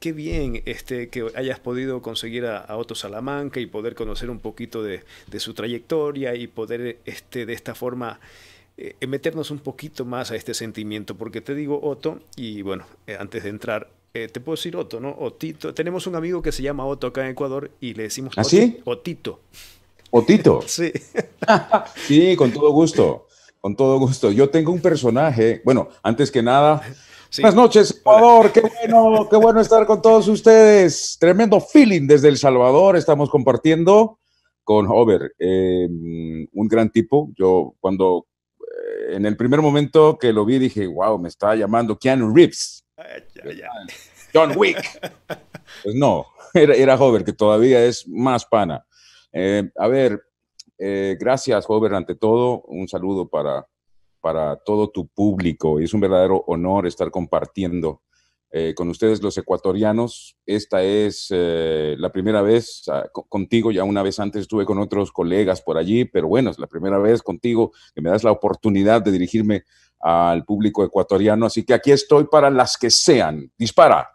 qué bien este, que hayas podido conseguir a, Otto Salamanca y poder conocer un poquito de, su trayectoria y poder este, de esta forma eh, meternos un poquito más a este sentimiento. Porque te digo Otto, y bueno, eh, antes de entrar, eh, te puedo decir Otto, ¿no? Otito. Tenemos un amigo que se llama Otto acá en Ecuador y le decimos ¿Así? ¿Ah, Otito. Otito. sí. sí, con todo gusto. Con todo gusto. Yo tengo un personaje, bueno, antes que nada, Buenas noches, Ecuador. Qué bueno, qué bueno estar con todos ustedes. Tremendo feeling desde El Salvador. Estamos compartiendo con Hover, em, un gran tipo. Yo cuando eh, en el primer momento que lo vi dije, wow, me está llamando Keanu Reeves. John Wick. pues no, era, Hover, que todavía es más pana. Eh, a ver, eh, gracias Hover ante todo. Un saludo para para todo tu público. Es un verdadero honor estar compartiendo eh, con ustedes los ecuatorianos. Esta es eh, la primera vez ah, contigo, ya una vez antes estuve con otros colegas por allí, pero bueno, es la primera vez contigo que me das la oportunidad de dirigirme al público ecuatoriano. Así que aquí estoy para las que sean. Dispara.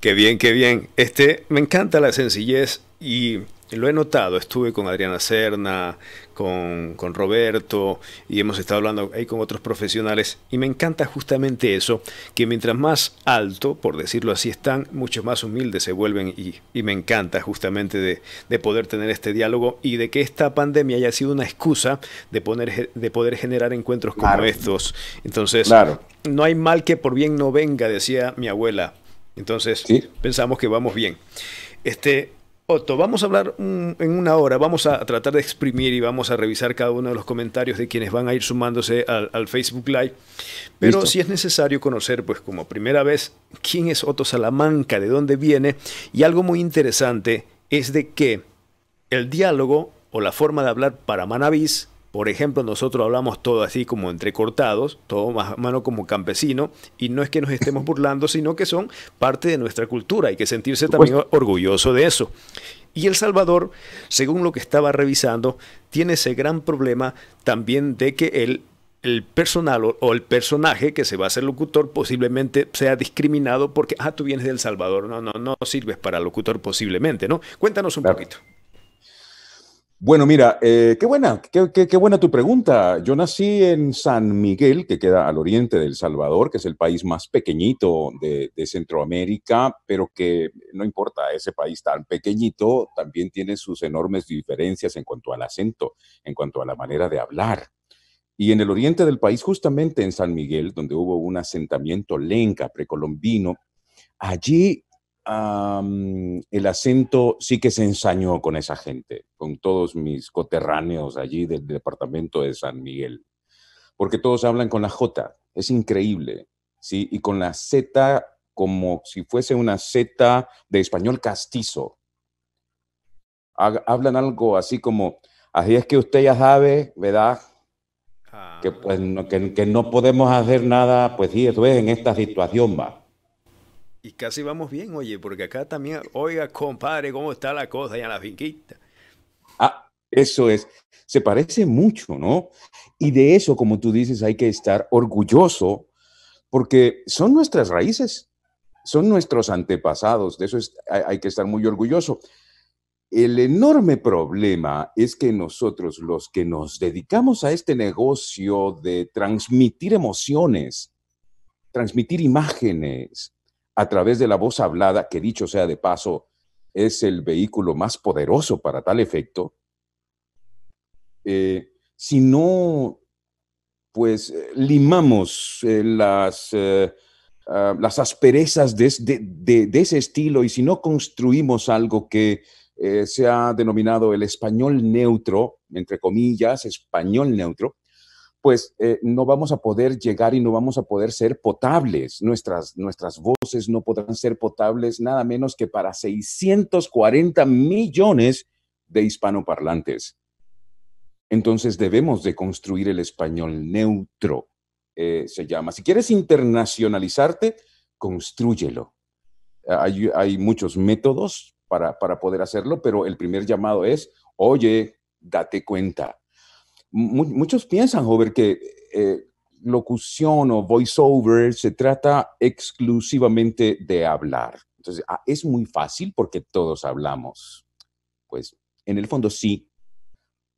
Qué bien, qué bien. Este, me encanta la sencillez y lo he notado, estuve con Adriana Serna con, Roberto y hemos estado hablando ahí con otros profesionales y me encanta justamente eso, que mientras más alto, por decirlo así, están, muchos más humildes se vuelven y, me encanta justamente de, poder tener este diálogo y de que esta pandemia haya sido una excusa de, poner, de poder generar encuentros como estos. Entonces, claro. no hay mal que por bien no venga, decía mi abuela. Entonces, pensamos que vamos bien. Este, Otto, vamos a hablar en una hora, vamos a tratar de exprimir y vamos a revisar cada uno de los comentarios de quienes van a ir sumándose al, Facebook Live. Pero si es necesario conocer, pues como primera vez, quién es Otto Salamanca, de dónde viene. Y algo muy interesante es de que el diálogo o la forma de hablar para Manavis... Por ejemplo, nosotros hablamos todo así como entrecortados, todo más mano como campesino, y no es que nos estemos burlando, sino que son parte de nuestra cultura. Hay que sentirse también orgulloso de eso. Y El Salvador, según lo que estaba revisando, tiene ese gran problema también de que el, el personal o, el personaje que se va a hacer locutor posiblemente sea discriminado porque, ah, tú vienes del Salvador, no, no, no sirves para locutor posiblemente, ¿no? Cuéntanos un poquito. Bueno, mira, eh, qué buena, qué, buena tu pregunta. Yo nací en San Miguel, que queda al oriente del Salvador, que es el país más pequeñito de, de, Centroamérica, pero que no importa, ese país tan pequeñito también tiene sus enormes diferencias en cuanto al acento, en cuanto a la manera de hablar. Y en el oriente del país, justamente en San Miguel, donde hubo un asentamiento lenca precolombino, allí el acento sí que se ensañó con esa gente, con todos mis coterráneos allí del departamento de San Miguel, porque todos hablan con la J, es increíble, ¿sí? Y con la Z como si fuese una Z de español castizo. Hablan algo así como, así es que usted ya sabe, ¿verdad? Que, pues, no, que, no podemos hacer nada, pues sí, en esta situación, va. Y casi vamos bien, oye, porque acá también, oiga, compadre, ¿cómo está la cosa allá en la finquita? Ah, eso es. Se parece mucho, ¿no? Y de eso, como tú dices, hay que estar orgulloso, porque son nuestras raíces, son nuestros antepasados, de eso hay que estar muy orgulloso. El enorme problema es que nosotros, los que nos dedicamos a este negocio de transmitir emociones, transmitir imágenes, a través de la voz hablada, que dicho sea de paso, es el vehículo más poderoso para tal efecto, eh, si no, pues eh, limamos eh, las, ah, las asperezas de, ese estilo y si no construimos algo que se ha denominado el español neutro, entre comillas, español neutro, pues eh, no vamos a poder llegar y no vamos a poder ser potables. Nuestras, nuestras voces no podrán ser potables nada menos que para 640 millones de hispanoparlantes. Entonces debemos de construir el español neutro, eh, se llama. Si quieres internacionalizarte, construyelo. Hay, muchos métodos para, para poder hacerlo, pero el primer llamado es, oye, date cuenta muchos piensan, Hover, que eh, locución o voiceover se trata exclusivamente de hablar. Entonces, ah, es muy fácil porque todos hablamos. Pues en el fondo sí,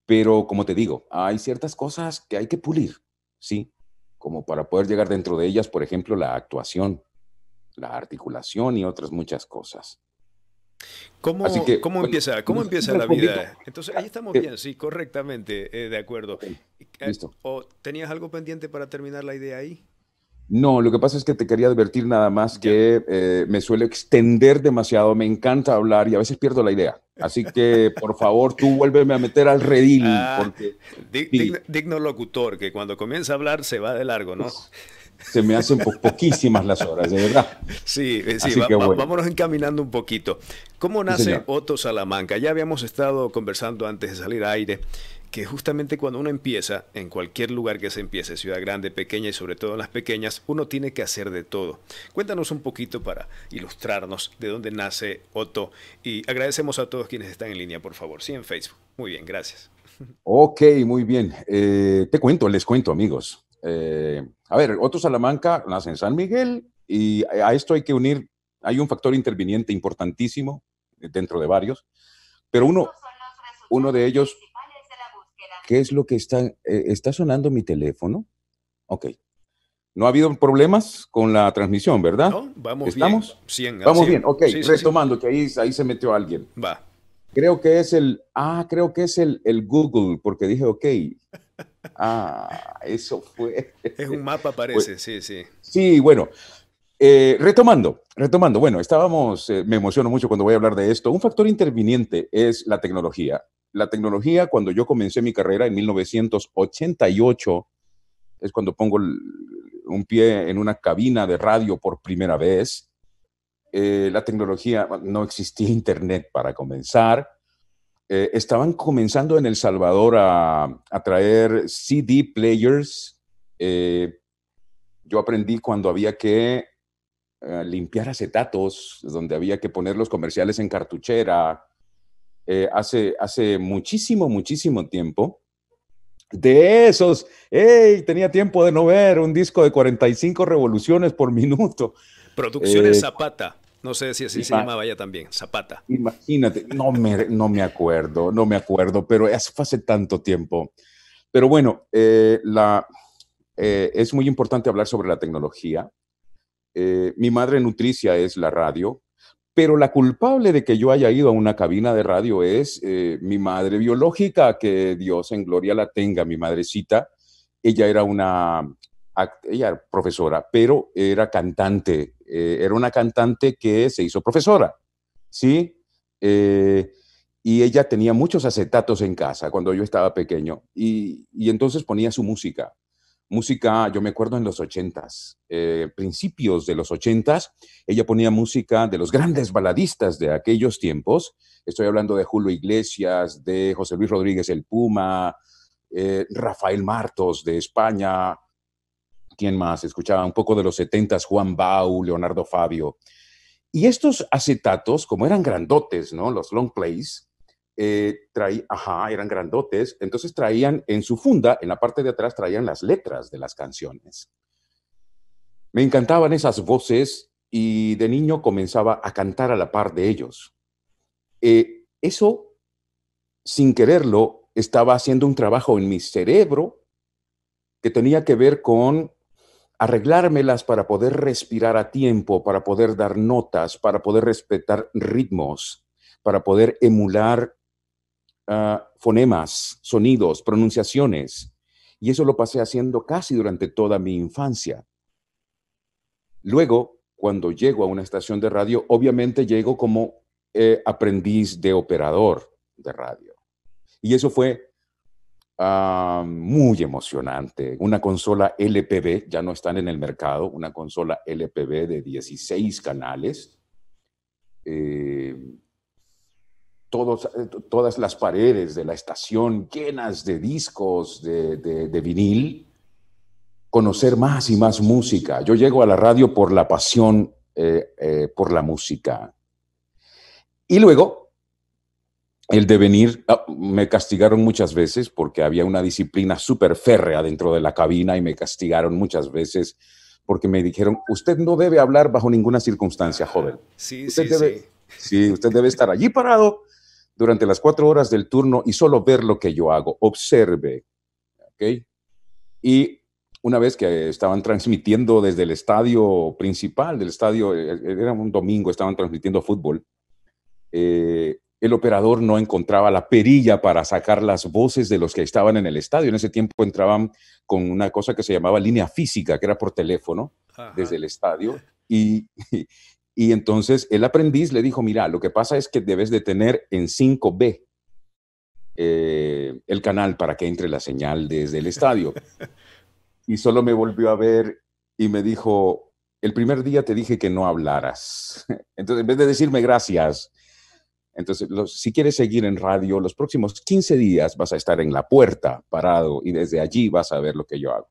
pero como te digo, hay ciertas cosas que hay que pulir, ¿sí? Como para poder llegar dentro de ellas, por ejemplo, la actuación, la articulación y otras muchas cosas. ¿Cómo, ¿cómo empieza, cómo empieza la vida? Entonces, ahí ah, estamos eh, bien, sí, correctamente, eh, de acuerdo. Eh, ¿O tenías algo pendiente para terminar la idea ahí? No, lo que pasa es que te quería advertir nada más que me suelo extender demasiado, me encanta hablar y a veces pierdo la idea. Así que, por favor, tú vuélveme a meter al redil. Ah, digno locutor, que cuando comienza a hablar se va de largo, ¿no? Pues, se me hacen poquísimas las horas, de verdad. Sí, eh, sí, Así vámonos encaminando un poquito. ¿Cómo nace Otto Salamanca? Ya habíamos estado conversando antes de salir a aire que justamente cuando uno empieza, en cualquier lugar que se empiece, ciudad grande, pequeña y sobre todo en las pequeñas, uno tiene que hacer de todo. Cuéntanos un poquito para ilustrarnos de dónde nace Otto y agradecemos a todos quienes están en línea, por favor, sí en Facebook. Muy bien, gracias. Ok, muy bien. Eh, te cuento, les cuento amigos. Eh, a ver, otro Salamanca nace en San Miguel y a esto hay que unir, hay un factor interviniente importantísimo dentro de varios, pero uno, uno de ellos, ¿qué es lo que está, eh, está sonando mi teléfono? Ok. No ha habido problemas con la transmisión, ¿verdad? vamos ¿Estamos? vamos bien, ah, ok. Retomando, que ahí, se metió alguien. Va. Creo que es el, ah, creo que es el, el Google, porque dije, ok, Ah, eso fue. Es un mapa, parece, sí, sí. Sí, bueno. Eh, retomando, retomando, bueno, estábamos, eh, me emociono mucho cuando voy a hablar de esto. Un factor interviniente es la tecnología. La tecnología, cuando yo comencé mi carrera en 1988, es cuando pongo un pie en una cabina de radio por primera vez. Eh, la tecnología, no existía internet para comenzar. Eh, estaban comenzando en El Salvador a, traer CD players. Eh, yo aprendí cuando había que eh, limpiar acetatos, donde había que poner los comerciales en cartuchera. hace, hace muchísimo, muchísimo tiempo. De esos, hey, tenía tiempo de no ver un disco de 45 revoluciones por minuto. Producciones Zapata. No sé si así se llamaba ella también, Zapata. Imagínate, no me, no me acuerdo, no me acuerdo, pero hace tanto tiempo. Pero bueno, eh, la, eh, es muy importante hablar sobre la tecnología. Eh, mi madre nutricia es la radio, pero la culpable de que yo haya ido a una cabina de radio es mi madre biológica, que Dios en gloria la tenga, mi madrecita. Ella era una, ella profesora, pero era cantante eh, era una cantante que se hizo profesora, ¿sí? Eh, y ella tenía muchos acetatos en casa cuando yo estaba pequeño y, entonces ponía su música. Música, yo me acuerdo en los ochentas, eh, principios de los ochentas, ella ponía música de los grandes baladistas de aquellos tiempos. Estoy hablando de Julio Iglesias, de José Luis Rodríguez el Puma, Rafael Martos de España, ¿quién más? Escuchaba un poco de los 70 Juan Bau, Leonardo Fabio. Y estos acetatos, como eran grandotes, ¿no? Los long plays, eh, traí, ajá, eran grandotes, entonces traían en su funda, en la parte de atrás, traían las letras de las canciones. Me encantaban esas voces y de niño comenzaba a cantar a la par de ellos. Eh, eso, sin quererlo, estaba haciendo un trabajo en mi cerebro que tenía que ver con arreglármelas para poder respirar a tiempo, para poder dar notas, para poder respetar ritmos, para poder emular ah, fonemas, sonidos, pronunciaciones. Y eso lo pasé haciendo casi durante toda mi infancia. Luego, cuando llego a una estación de radio, obviamente llego como eh, aprendiz de operador de radio. Y eso fue Ah, muy emocionante. Una consola LPB, ya no están en el mercado, una consola LPB de 16 canales. Eh, todos, eh, todas las paredes de la estación llenas de discos, de, de, vinil, conocer más y más música. Yo llego a la radio por la pasión, eh, por la música. Y luego el devenir, ah, me castigaron muchas veces porque había una disciplina súper férrea dentro de la cabina y me castigaron muchas veces porque me dijeron, usted no debe hablar bajo ninguna circunstancia, joven. Sí, usted sí, sí. sí. usted debe estar allí parado durante las cuatro horas del turno y solo ver lo que yo hago, observe. ¿Ok? Y una vez que estaban transmitiendo desde el estadio principal del estadio, e, e, era un domingo, estaban transmitiendo fútbol. Eh, el operador no encontraba la perilla para sacar las voces de los que estaban en el estadio. En ese tiempo entraban con una cosa que se llamaba línea física, que era por teléfono desde el estadio. Y, entonces el aprendiz le dijo, mira, lo que pasa es que debes de tener en 5B eh, el canal para que entre la señal desde el estadio. y solo me volvió a ver y me dijo, el primer día te dije que no hablaras. Entonces, en vez de decirme gracias, entonces, si quieres seguir en radio, los próximos 15 días vas a estar en la puerta parado y desde allí vas a ver lo que yo hago.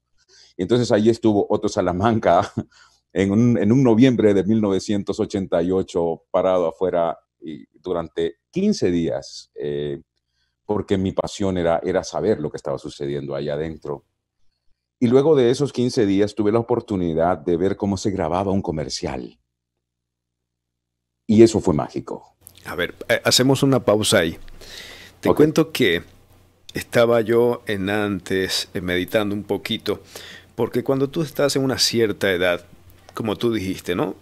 Entonces ahí estuvo Otto Salamanca en un, en un noviembre de 1988 parado afuera y durante 15 días, eh, porque mi pasión era, era saber lo que estaba sucediendo allá adentro. Y luego de esos 15 días tuve la oportunidad de ver cómo se grababa un comercial. Y eso fue mágico a ver, eh, hacemos una pausa ahí. Te cuento que estaba yo en antes eh, meditando un poquito, porque cuando tú estás en una cierta edad, como tú dijiste, ¿no?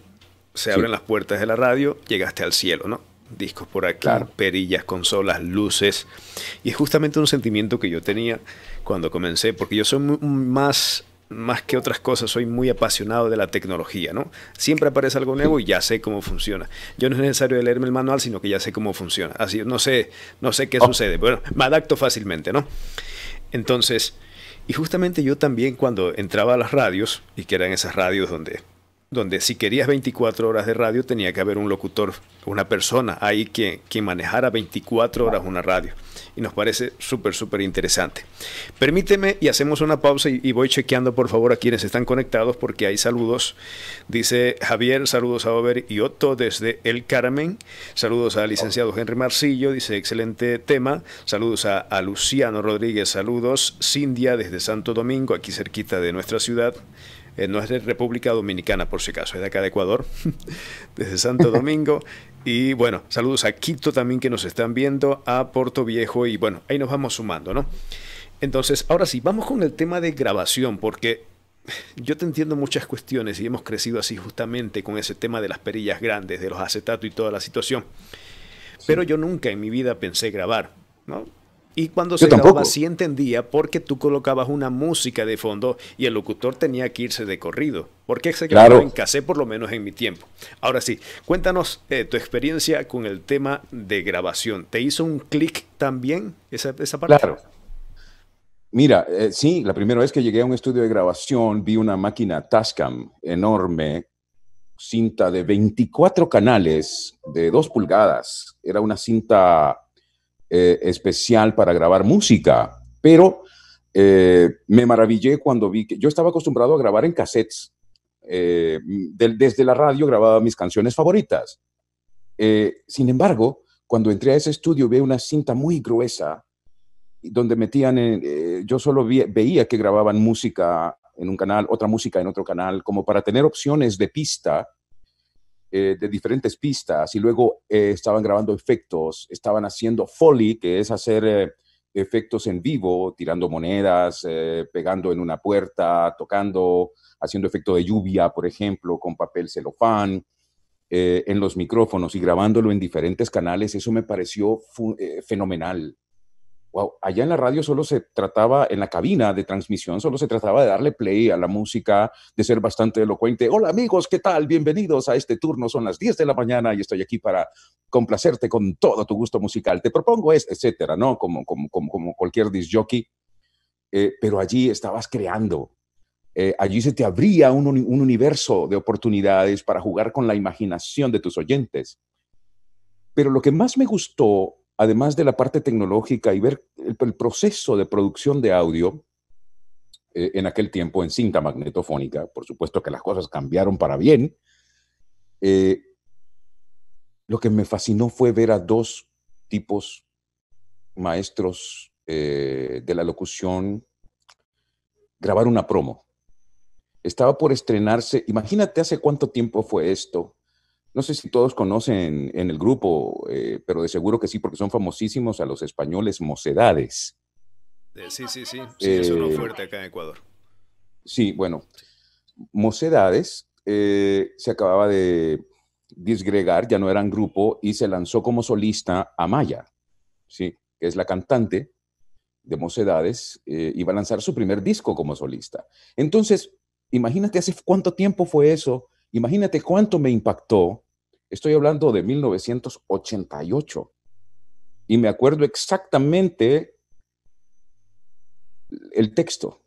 Se abren las puertas de la radio, llegaste al cielo, ¿no? Discos por aquí, perillas, consolas, luces. Y es justamente un sentimiento que yo tenía cuando comencé, porque yo soy más más que otras cosas, soy muy apasionado de la tecnología, ¿no? Siempre aparece algo nuevo y ya sé cómo funciona. Yo no es necesario leerme el manual, sino que ya sé cómo funciona. Así, no sé, no sé qué oh. sucede. Bueno, me adapto fácilmente, ¿no? Entonces, y justamente yo también cuando entraba a las radios, y que eran esas radios donde, donde si querías 24 horas de radio, tenía que haber un locutor, una persona ahí que, que manejara 24 horas una radio y nos parece súper, súper interesante. Permíteme y hacemos una pausa y, voy chequeando por favor a quienes están conectados porque hay saludos. Dice Javier, saludos a Ober y Otto desde El Carmen. Saludos al licenciado Henry Marcillo, dice excelente tema. Saludos a, a Luciano Rodríguez, saludos. Cindia desde Santo Domingo, aquí cerquita de nuestra ciudad. Eh, no es de República Dominicana por si acaso, es de acá de Ecuador, desde Santo Domingo. Y bueno, saludos a Quito también que nos están viendo, a Puerto Viejo y bueno, ahí nos vamos sumando, ¿no? Entonces, ahora sí, vamos con el tema de grabación, porque yo te entiendo muchas cuestiones y hemos crecido así justamente con ese tema de las perillas grandes, de los acetatos y toda la situación. Pero yo nunca en mi vida pensé grabar, ¿no? Y cuando se tocaba sí entendía porque tú colocabas una música de fondo y el locutor tenía que irse de corrido. Porque se grabó claro. en casé, por lo menos en mi tiempo. Ahora sí, cuéntanos eh, tu experiencia con el tema de grabación. ¿Te hizo un clic también esa, esa parte? Claro. Mira, eh, sí, la primera vez que llegué a un estudio de grabación vi una máquina Tascam enorme, cinta de 24 canales de 2 pulgadas. Era una cinta eh, especial para grabar música, pero eh, me maravillé cuando vi que yo estaba acostumbrado a grabar en cassettes. Eh, desde la radio grababa mis canciones favoritas. sin embargo, cuando entré a ese estudio vi una cinta muy gruesa donde metían, en, yo solo veía que grababan música en un canal, otra música en otro canal, como para tener opciones de pista eh, de diferentes pistas y luego eh, estaban grabando efectos, estaban haciendo foley, que es hacer eh, efectos en vivo, tirando monedas, pegando en una puerta, tocando, haciendo efecto de lluvia, por ejemplo, con papel celofán. en los micrófonos y grabándolo en diferentes canales, eso me pareció fenomenal allá en la radio solo se trataba, en la cabina de transmisión, solo se trataba de darle play a la música, de ser bastante elocuente. Hola amigos, ¿qué tal? Bienvenidos a este turno, son las 10 de la mañana y estoy aquí para complacerte con todo tu gusto musical. Te propongo es, este, etcétera, ¿no? Como, como, cualquier disc eh, pero allí estabas creando. Eh, allí se te abría un, un universo de oportunidades para jugar con la imaginación de tus oyentes. Pero lo que más me gustó además de la parte tecnológica y ver el, proceso de producción de audio eh, en aquel tiempo en cinta magnetofónica, por supuesto que las cosas cambiaron para bien, eh, lo que me fascinó fue ver a dos tipos maestros eh, de la locución grabar una promo. Estaba por estrenarse, imagínate hace cuánto tiempo fue esto, no sé si todos conocen en el grupo, eh, pero de seguro que sí, porque son famosísimos a los españoles mocedades. Eh, sí, sí, sí, sí eh, fuerte acá en Ecuador. Sí, bueno, mocedades se acababa de disgregar, ya no eran grupo, y se lanzó como solista a Maya, ¿sí? que es la cantante de mocedades, iba a lanzar su primer disco como solista. Entonces, imagínate hace cuánto tiempo fue eso, imagínate cuánto me impactó Estoy hablando de 1988. Y me acuerdo exactamente el texto.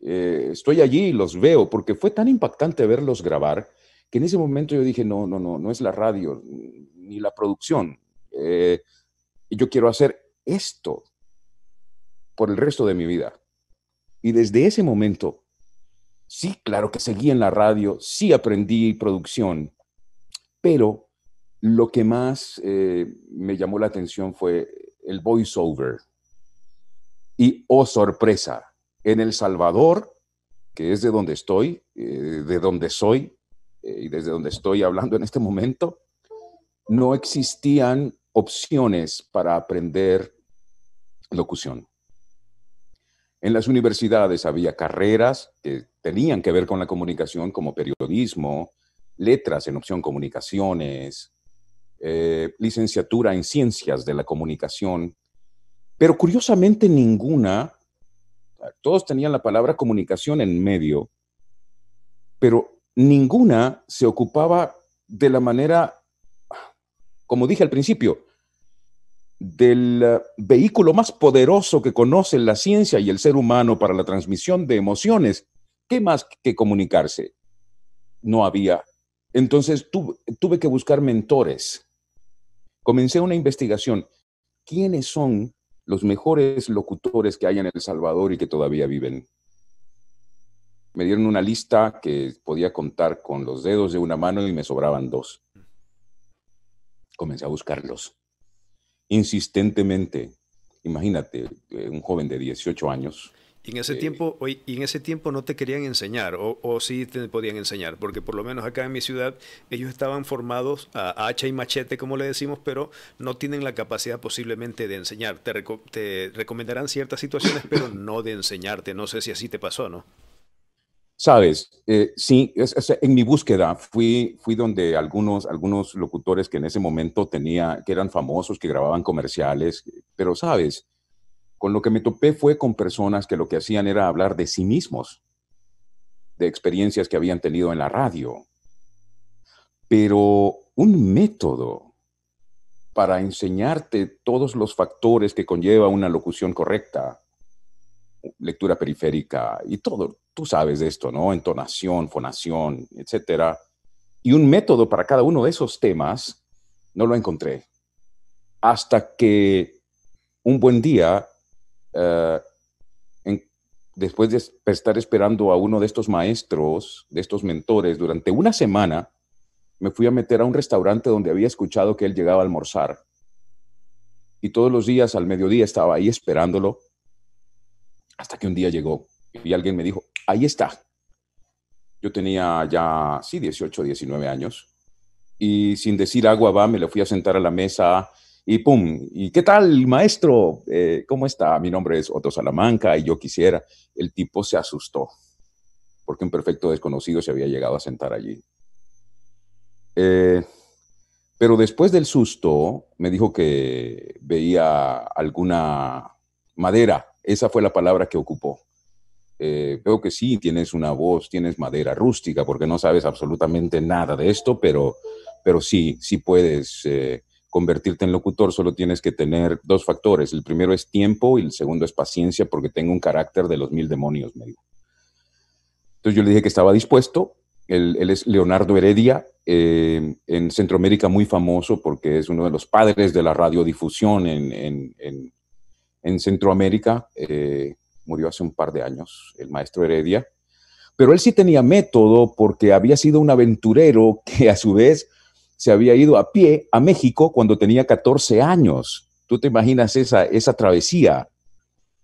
Eh, estoy allí y los veo, porque fue tan impactante verlos grabar que en ese momento yo dije, no, no, no, no es la radio ni la producción. Eh, yo quiero hacer esto por el resto de mi vida. Y desde ese momento, sí, claro que seguí en la radio, sí aprendí producción, pero lo que más eh, me llamó la atención fue el voiceover. Y oh sorpresa, en El Salvador, que es de donde estoy, eh, de donde soy eh, y desde donde estoy hablando en este momento, no existían opciones para aprender locución. En las universidades había carreras que tenían que ver con la comunicación, como periodismo, letras en opción comunicaciones, eh, licenciatura en ciencias de la comunicación, pero curiosamente ninguna, todos tenían la palabra comunicación en medio, pero ninguna se ocupaba de la manera, como dije al principio, del eh, vehículo más poderoso que conocen la ciencia y el ser humano para la transmisión de emociones. ¿Qué más que comunicarse? No había entonces tuve que buscar mentores. Comencé una investigación. ¿Quiénes son los mejores locutores que hay en El Salvador y que todavía viven? Me dieron una lista que podía contar con los dedos de una mano y me sobraban dos. Comencé a buscarlos. Insistentemente. Imagínate, eh, un joven de 18 años y en ese tiempo, y en ese tiempo no te querían enseñar, o, sí te podían enseñar, porque por lo menos acá en mi ciudad ellos estaban formados a hacha y machete, como le decimos, pero no tienen la capacidad posiblemente de enseñar. Te, te recomendarán ciertas situaciones, pero no de enseñarte. No sé si así te pasó, ¿no? Sabes, eh, sí, en mi búsqueda fui, fui donde algunos, algunos locutores que en ese momento tenía, que eran famosos, que grababan comerciales, pero sabes, con lo que me topé fue con personas que lo que hacían era hablar de sí mismos, de experiencias que habían tenido en la radio. Pero un método para enseñarte todos los factores que conlleva una locución correcta, lectura periférica y todo, tú sabes de esto, ¿no? Entonación, fonación, etcétera. Y un método para cada uno de esos temas no lo encontré. Hasta que un buen día eh, después de estar esperando a uno de estos maestros, de estos mentores, durante una semana, me fui a meter a un restaurante donde había escuchado que él llegaba a almorzar. Y todos los días al mediodía estaba ahí esperándolo, hasta que un día llegó y alguien me dijo, ahí está. Yo tenía ya, sí, 18, 19 años. Y sin decir agua va, me le fui a sentar a la mesa y pum, ¿y qué tal, maestro? Eh, ¿Cómo está? Mi nombre es Otto Salamanca y yo quisiera. El tipo se asustó porque un perfecto desconocido se había llegado a sentar allí. Eh, pero después del susto, me dijo que veía alguna madera. Esa fue la palabra que ocupó. Eh, veo que sí, tienes una voz, tienes madera rústica, porque no sabes absolutamente nada de esto, pero, pero sí, sí puedes convertirte en locutor, solo tienes que tener dos factores. El primero es tiempo y el segundo es paciencia, porque tengo un carácter de los mil demonios, me dijo. Entonces yo le dije que estaba dispuesto. Él, es Leonardo Heredia, eh, en Centroamérica muy famoso porque es uno de los padres de la radiodifusión en, en, Centroamérica. Eh, murió hace un par de años, el maestro Heredia. Pero él sí tenía método porque había sido un aventurero que a su vez se había ido a pie a México cuando tenía 14 años. ¿Tú te imaginas esa, esa travesía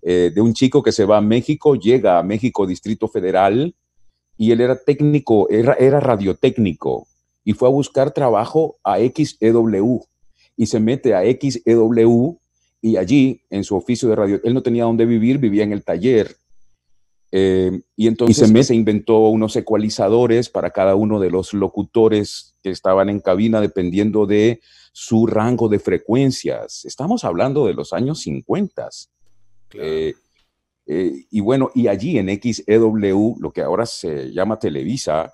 eh, de un chico que se va a México, llega a México Distrito Federal y él era técnico, era, era radiotécnico y fue a buscar trabajo a XEW y se mete a XEW y allí en su oficio de radio, él no tenía dónde vivir, vivía en el taller Em, y entonces pues, se, inventó unos ecualizadores para cada uno de los locutores que estaban en cabina dependiendo de su rango de frecuencias. Estamos hablando de los años 50. Eh, eh, y bueno, y allí en XEW, lo que ahora se llama Televisa,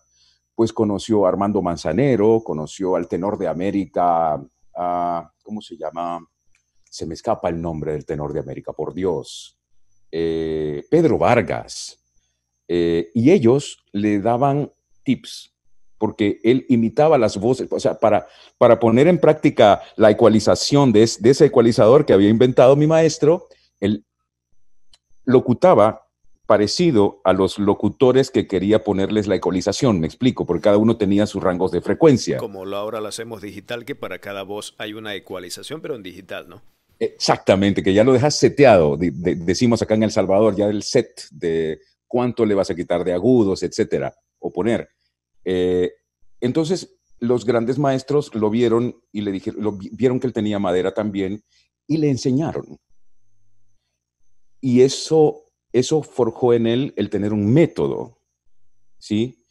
pues conoció a Armando Manzanero, conoció al tenor de América, a, ¿cómo se llama? Se me escapa el nombre del tenor de América, por Dios. Eh, Pedro Vargas, eh, y ellos le daban tips, porque él imitaba las voces, o sea, para, para poner en práctica la ecualización de, de ese ecualizador que había inventado mi maestro, él locutaba parecido a los locutores que quería ponerles la ecualización, me explico, porque cada uno tenía sus rangos de frecuencia. Como ahora lo hacemos digital, que para cada voz hay una ecualización, pero en digital, ¿no? Exactamente, que ya lo dejas seteado. decimos acá en El Salvador, ya el set de cuánto le vas a quitar de agudos, etcétera, o poner. Eh, entonces, los grandes maestros lo vieron y le dijeron, lo, vieron que él tenía madera también y le enseñaron. Y eso, eso forjó en él el tener un método, ¿sí?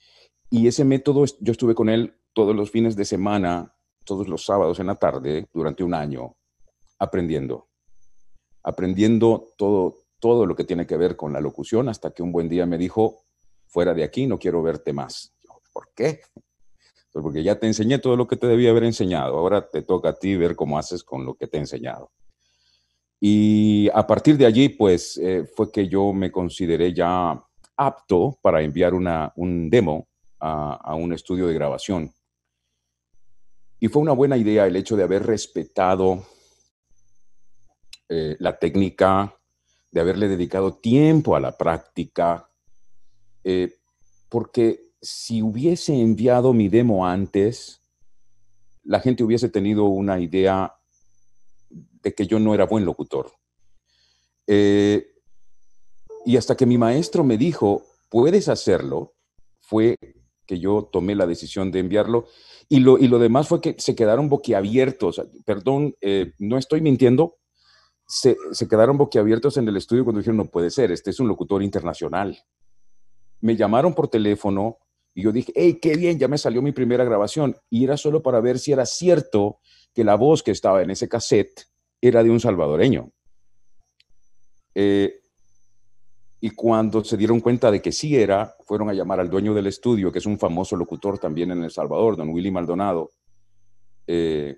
Y ese método, yo estuve con él todos los fines de semana, todos los sábados en la tarde, durante un año, aprendiendo, aprendiendo todo, todo lo que tiene que ver con la locución, hasta que un buen día me dijo, fuera de aquí, no quiero verte más. ¿Por qué? porque ya te enseñé todo lo que te debía haber enseñado, ahora te toca a ti ver cómo haces con lo que te he enseñado. Y a partir de allí, pues eh, fue que yo me consideré ya apto para enviar un demo a, a un estudio de grabación. Y fue una buena idea el hecho de haber respetado eh, la técnica, de haberle dedicado tiempo a la práctica, eh, porque si hubiese enviado mi demo antes, la gente hubiese tenido una idea de que yo no era buen locutor. Eh, y hasta que mi maestro me dijo, puedes hacerlo, fue que yo tomé la decisión de enviarlo. Y lo, y lo demás fue que se quedaron boquiabiertos. Perdón, no estoy mintiendo, se, quedaron boquiabiertos en el estudio cuando dijeron, no puede ser, este es un locutor internacional. Me llamaron por teléfono y yo dije, hey, qué bien, ya me salió mi primera grabación. Y era solo para ver si era cierto que la voz que estaba en ese cassette era de un salvadoreño. Eh, y cuando se dieron cuenta de que sí era, fueron a llamar al dueño del estudio, que es un famoso locutor también en El Salvador, don Willy Maldonado. Eh,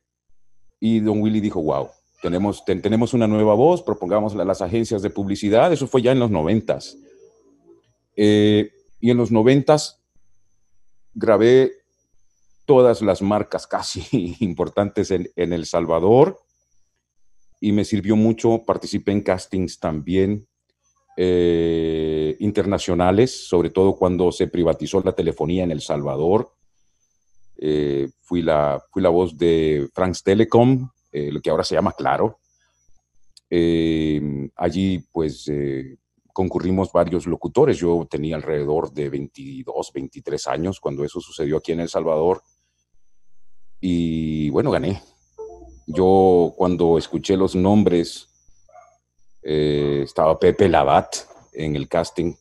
y don Willy dijo, wow, tenemos, una nueva voz, propongamos las agencias de publicidad, eso fue ya en los 90 eh, y en los noventas grabé todas las marcas casi importantes en, El Salvador y me sirvió mucho, participé en castings también eh, internacionales, sobre todo cuando se privatizó la telefonía en El Salvador. Eh, fui, la, fui la voz de France Telecom, eh, lo que ahora se llama Claro. Eh, allí pues eh, concurrimos varios locutores. Yo tenía alrededor de 22, 23 años cuando eso sucedió aquí en El Salvador. Y bueno, gané. Yo cuando escuché los nombres, estaba Pepe Labat en el casting,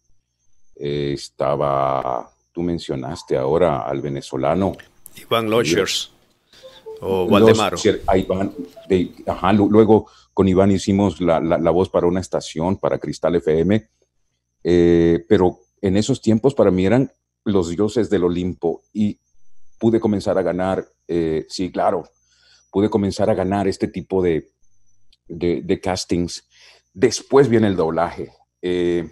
estaba, tú mencionaste ahora al venezolano. Iván Lochers. O luego con Iván hicimos la, voz para una estación, para Cristal FM, eh, pero en esos tiempos para mí eran los dioses del Olimpo y pude comenzar a ganar, eh, sí, claro, pude comenzar a ganar este tipo de, de, castings. Después viene el doblaje. Eh,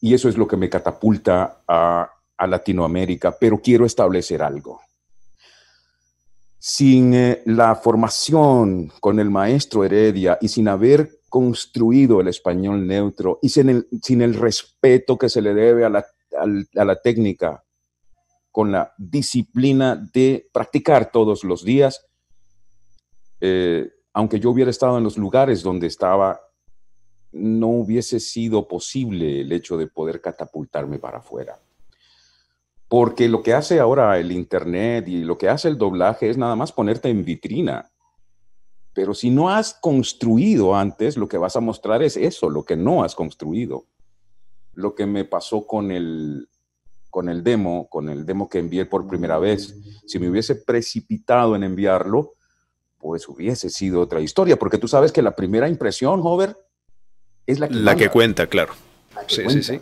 y eso es lo que me catapulta a Latinoamérica, pero quiero establecer algo sin eh, la formación con el maestro Heredia y sin haber construido el español neutro y sin el, respeto que se le debe a la, técnica, con la disciplina de practicar todos los días, eh, aunque yo hubiera estado en los lugares donde estaba, no hubiese sido posible el hecho de poder catapultarme para afuera. Porque lo que hace ahora el Internet y lo que hace el doblaje es nada más ponerte en vitrina. Pero si no has construido antes, lo que vas a mostrar es eso, lo que no has construido. Lo que me pasó con el, con el demo, con el demo que envié por primera mm. vez. Si me hubiese precipitado en enviarlo, pues hubiese sido otra historia, porque tú sabes que la primera impresión, Hover, es la que, la que cuenta, claro. Sí, sí,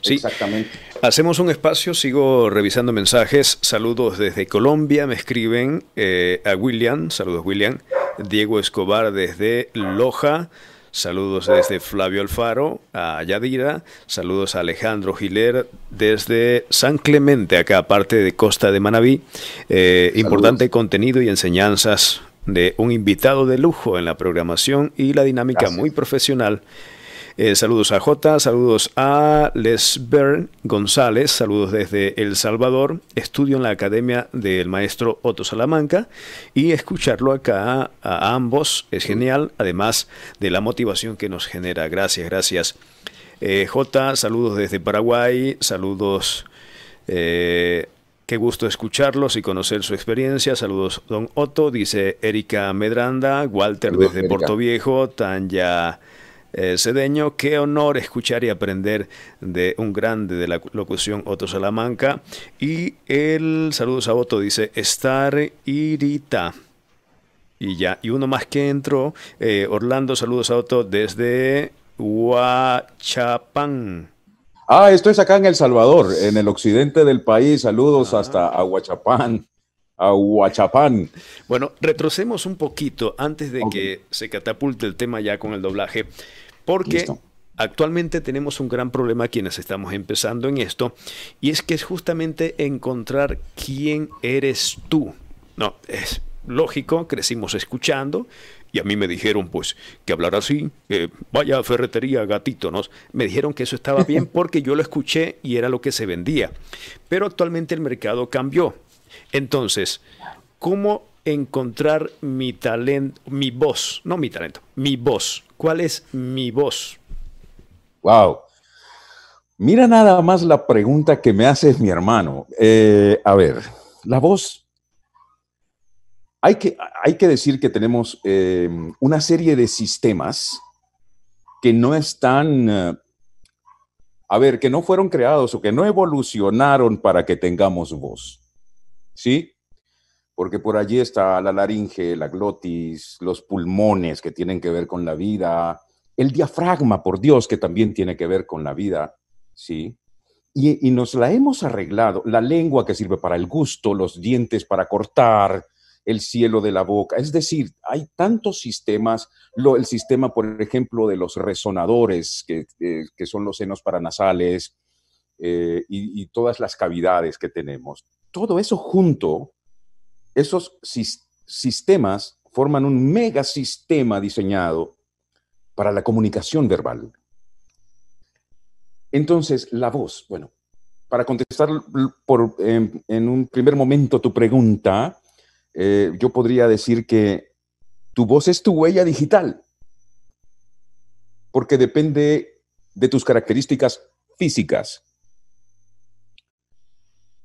sí, Exactamente. Hacemos un espacio, sigo revisando mensajes. Saludos desde Colombia, me escriben eh, a William, saludos William. Diego Escobar desde Loja. Saludos desde Flavio Alfaro a Yadira. Saludos a Alejandro Giler desde San Clemente, acá parte de Costa de Manabí. Eh, importante contenido y enseñanzas de un invitado de lujo en la programación y la dinámica muy profesional eh, saludos a J, saludos a Lesber González, saludos desde El Salvador. Estudio en la academia del maestro Otto Salamanca y escucharlo acá a ambos es genial, además de la motivación que nos genera. Gracias, gracias. Eh, J, saludos desde Paraguay, saludos. Eh, qué gusto escucharlos y conocer su experiencia. Saludos, don Otto, dice Erika Medranda, Walter desde Puerto Viejo, Tanya Sedeño, eh, Qué honor escuchar y aprender de un grande de la locución Otto Salamanca. Y el saludos a Otto dice, estar irita. Y ya, y uno más que entró, eh, Orlando, saludos a Otto desde Huachapán. Ah, estoy acá en El Salvador, en el occidente del país. Saludos ah. hasta Huachapán a Bueno, retrocemos un poquito antes de que se catapulte el tema ya con el doblaje, porque actualmente tenemos un gran problema quienes estamos empezando en esto, y es que es justamente encontrar quién eres tú. No, es lógico, crecimos escuchando, y a mí me dijeron, pues, que hablar así, que vaya a ferretería, gatito, ¿no? Me dijeron que eso estaba bien porque yo lo escuché y era lo que se vendía. Pero actualmente el mercado cambió. Entonces, ¿cómo encontrar mi talento, mi voz? No mi talento, mi voz. ¿Cuál es mi voz? Wow. Mira nada más la pregunta que me haces, mi hermano. Eh, a ver, la voz. Hay que, hay que decir que tenemos eh, una serie de sistemas que no están, eh, a ver, que no fueron creados o que no evolucionaron para que tengamos voz. ¿sí? Porque por allí está la laringe, la glotis, los pulmones que tienen que ver con la vida, el diafragma, por Dios, que también tiene que ver con la vida, ¿sí? Y, nos la hemos arreglado, la lengua que sirve para el gusto, los dientes para cortar, el cielo de la boca. Es decir, hay tantos sistemas, el sistema, por ejemplo, de los resonadores, que, eh, que son los senos paranasales eh, y todas las cavidades que tenemos todo eso junto, esos sistemas forman un mega sistema diseñado para la comunicación verbal. Entonces, la voz, bueno, para contestar em, en, un primer momento tu pregunta, eh, yo podría decir que tu voz es tu huella digital, porque depende de tus características físicas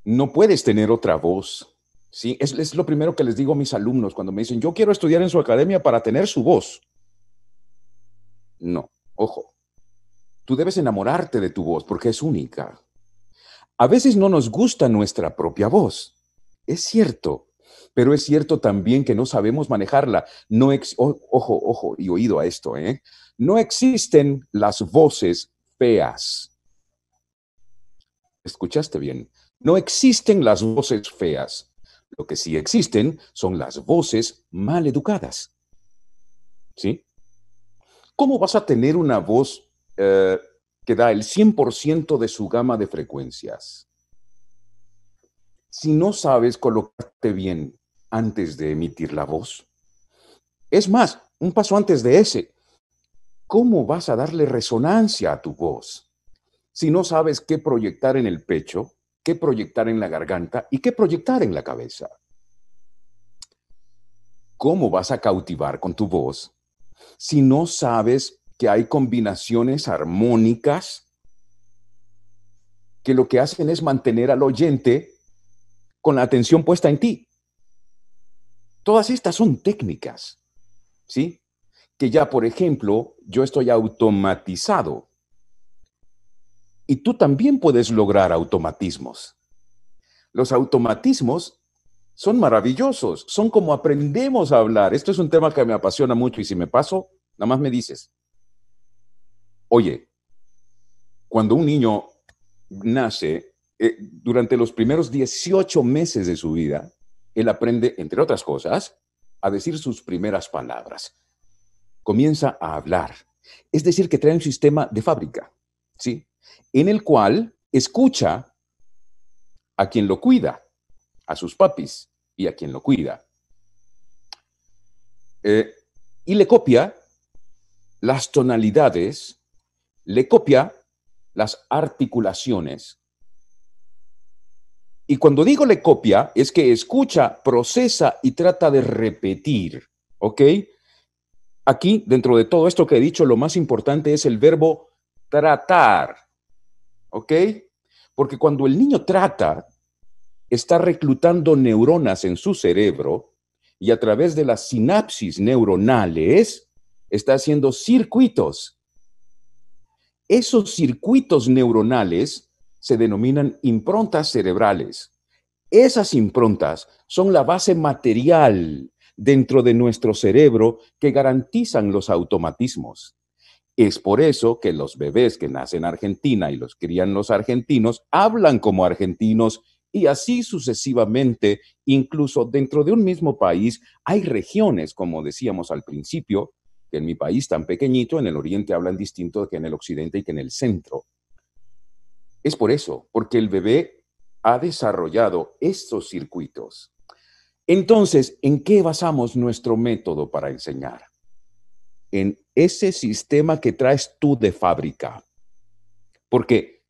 no puedes tener otra voz. ¿sí? Es, lo primero que les digo a mis alumnos cuando me dicen, yo quiero estudiar en su academia para tener su voz. No, ojo, tú debes enamorarte de tu voz porque es única. A veces no nos gusta nuestra propia voz, es cierto, pero es cierto también que no sabemos manejarla. No ojo, ojo, y oído a esto, ¿eh? No existen las voces feas. ¿Escuchaste bien? No existen las voces feas. Lo que sí existen son las voces mal educadas. ¿Sí? ¿Cómo vas a tener una voz eh, que da el 100% de su gama de frecuencias? Si no sabes colocarte bien antes de emitir la voz. Es más, un paso antes de ese, ¿cómo vas a darle resonancia a tu voz? Si no sabes qué proyectar en el pecho, qué proyectar en la garganta y qué proyectar en la cabeza. ¿Cómo vas a cautivar con tu voz si no sabes que hay combinaciones armónicas que lo que hacen es mantener al oyente con la atención puesta en ti? Todas estas son técnicas, ¿sí? Que ya, por ejemplo, yo estoy automatizado y tú también puedes lograr automatismos. Los automatismos son maravillosos, son como aprendemos a hablar. Esto es un tema que me apasiona mucho y si me paso, nada más me dices, oye, cuando un niño nace, eh, durante los primeros 18 meses de su vida, él aprende, entre otras cosas, a decir sus primeras palabras. Comienza a hablar. Es decir, que trae un sistema de fábrica, ¿sí? en el cual escucha a quien lo cuida, a sus papis y a quien lo cuida. Eh, y le copia las tonalidades, le copia las articulaciones. Y cuando digo le copia, es que escucha, procesa y trata de repetir, ¿ok? Aquí, dentro de todo esto que he dicho, lo más importante es el verbo tratar. Porque cuando el niño trata, está reclutando neuronas en su cerebro y a través de las sinapsis neuronales está haciendo circuitos. Esos circuitos neuronales se denominan improntas cerebrales. Esas improntas son la base material dentro de nuestro cerebro que garantizan los automatismos. Es por eso que los bebés que nacen en Argentina y los crían los argentinos hablan como argentinos y así sucesivamente, incluso dentro de un mismo país, hay regiones, como decíamos al principio, que en mi país tan pequeñito, en el oriente hablan distinto que en el occidente y que en el centro. Es por eso, porque el bebé ha desarrollado estos circuitos. Entonces, ¿en qué basamos nuestro método para enseñar? En ese sistema que traes tú de fábrica. Porque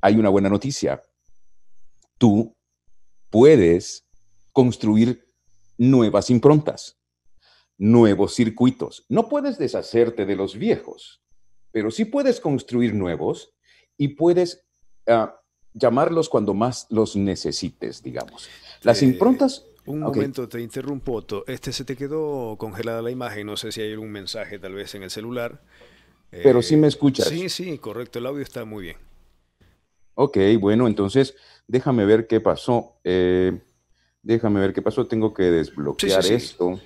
hay una buena noticia. Tú puedes construir nuevas improntas, nuevos circuitos. No puedes deshacerte de los viejos, pero sí puedes construir nuevos y puedes ah, llamarlos cuando más los necesites, digamos. Las improntas un momento, te interrumpo, Este, se te quedó congelada la imagen, no sé si hay algún mensaje tal vez en el celular. Pero sí me eh, escuchas. Sí, sí, correcto, el audio está muy bien. Ok, bueno, entonces déjame ver qué pasó. Eh, déjame ver qué pasó, tengo que desbloquear esto.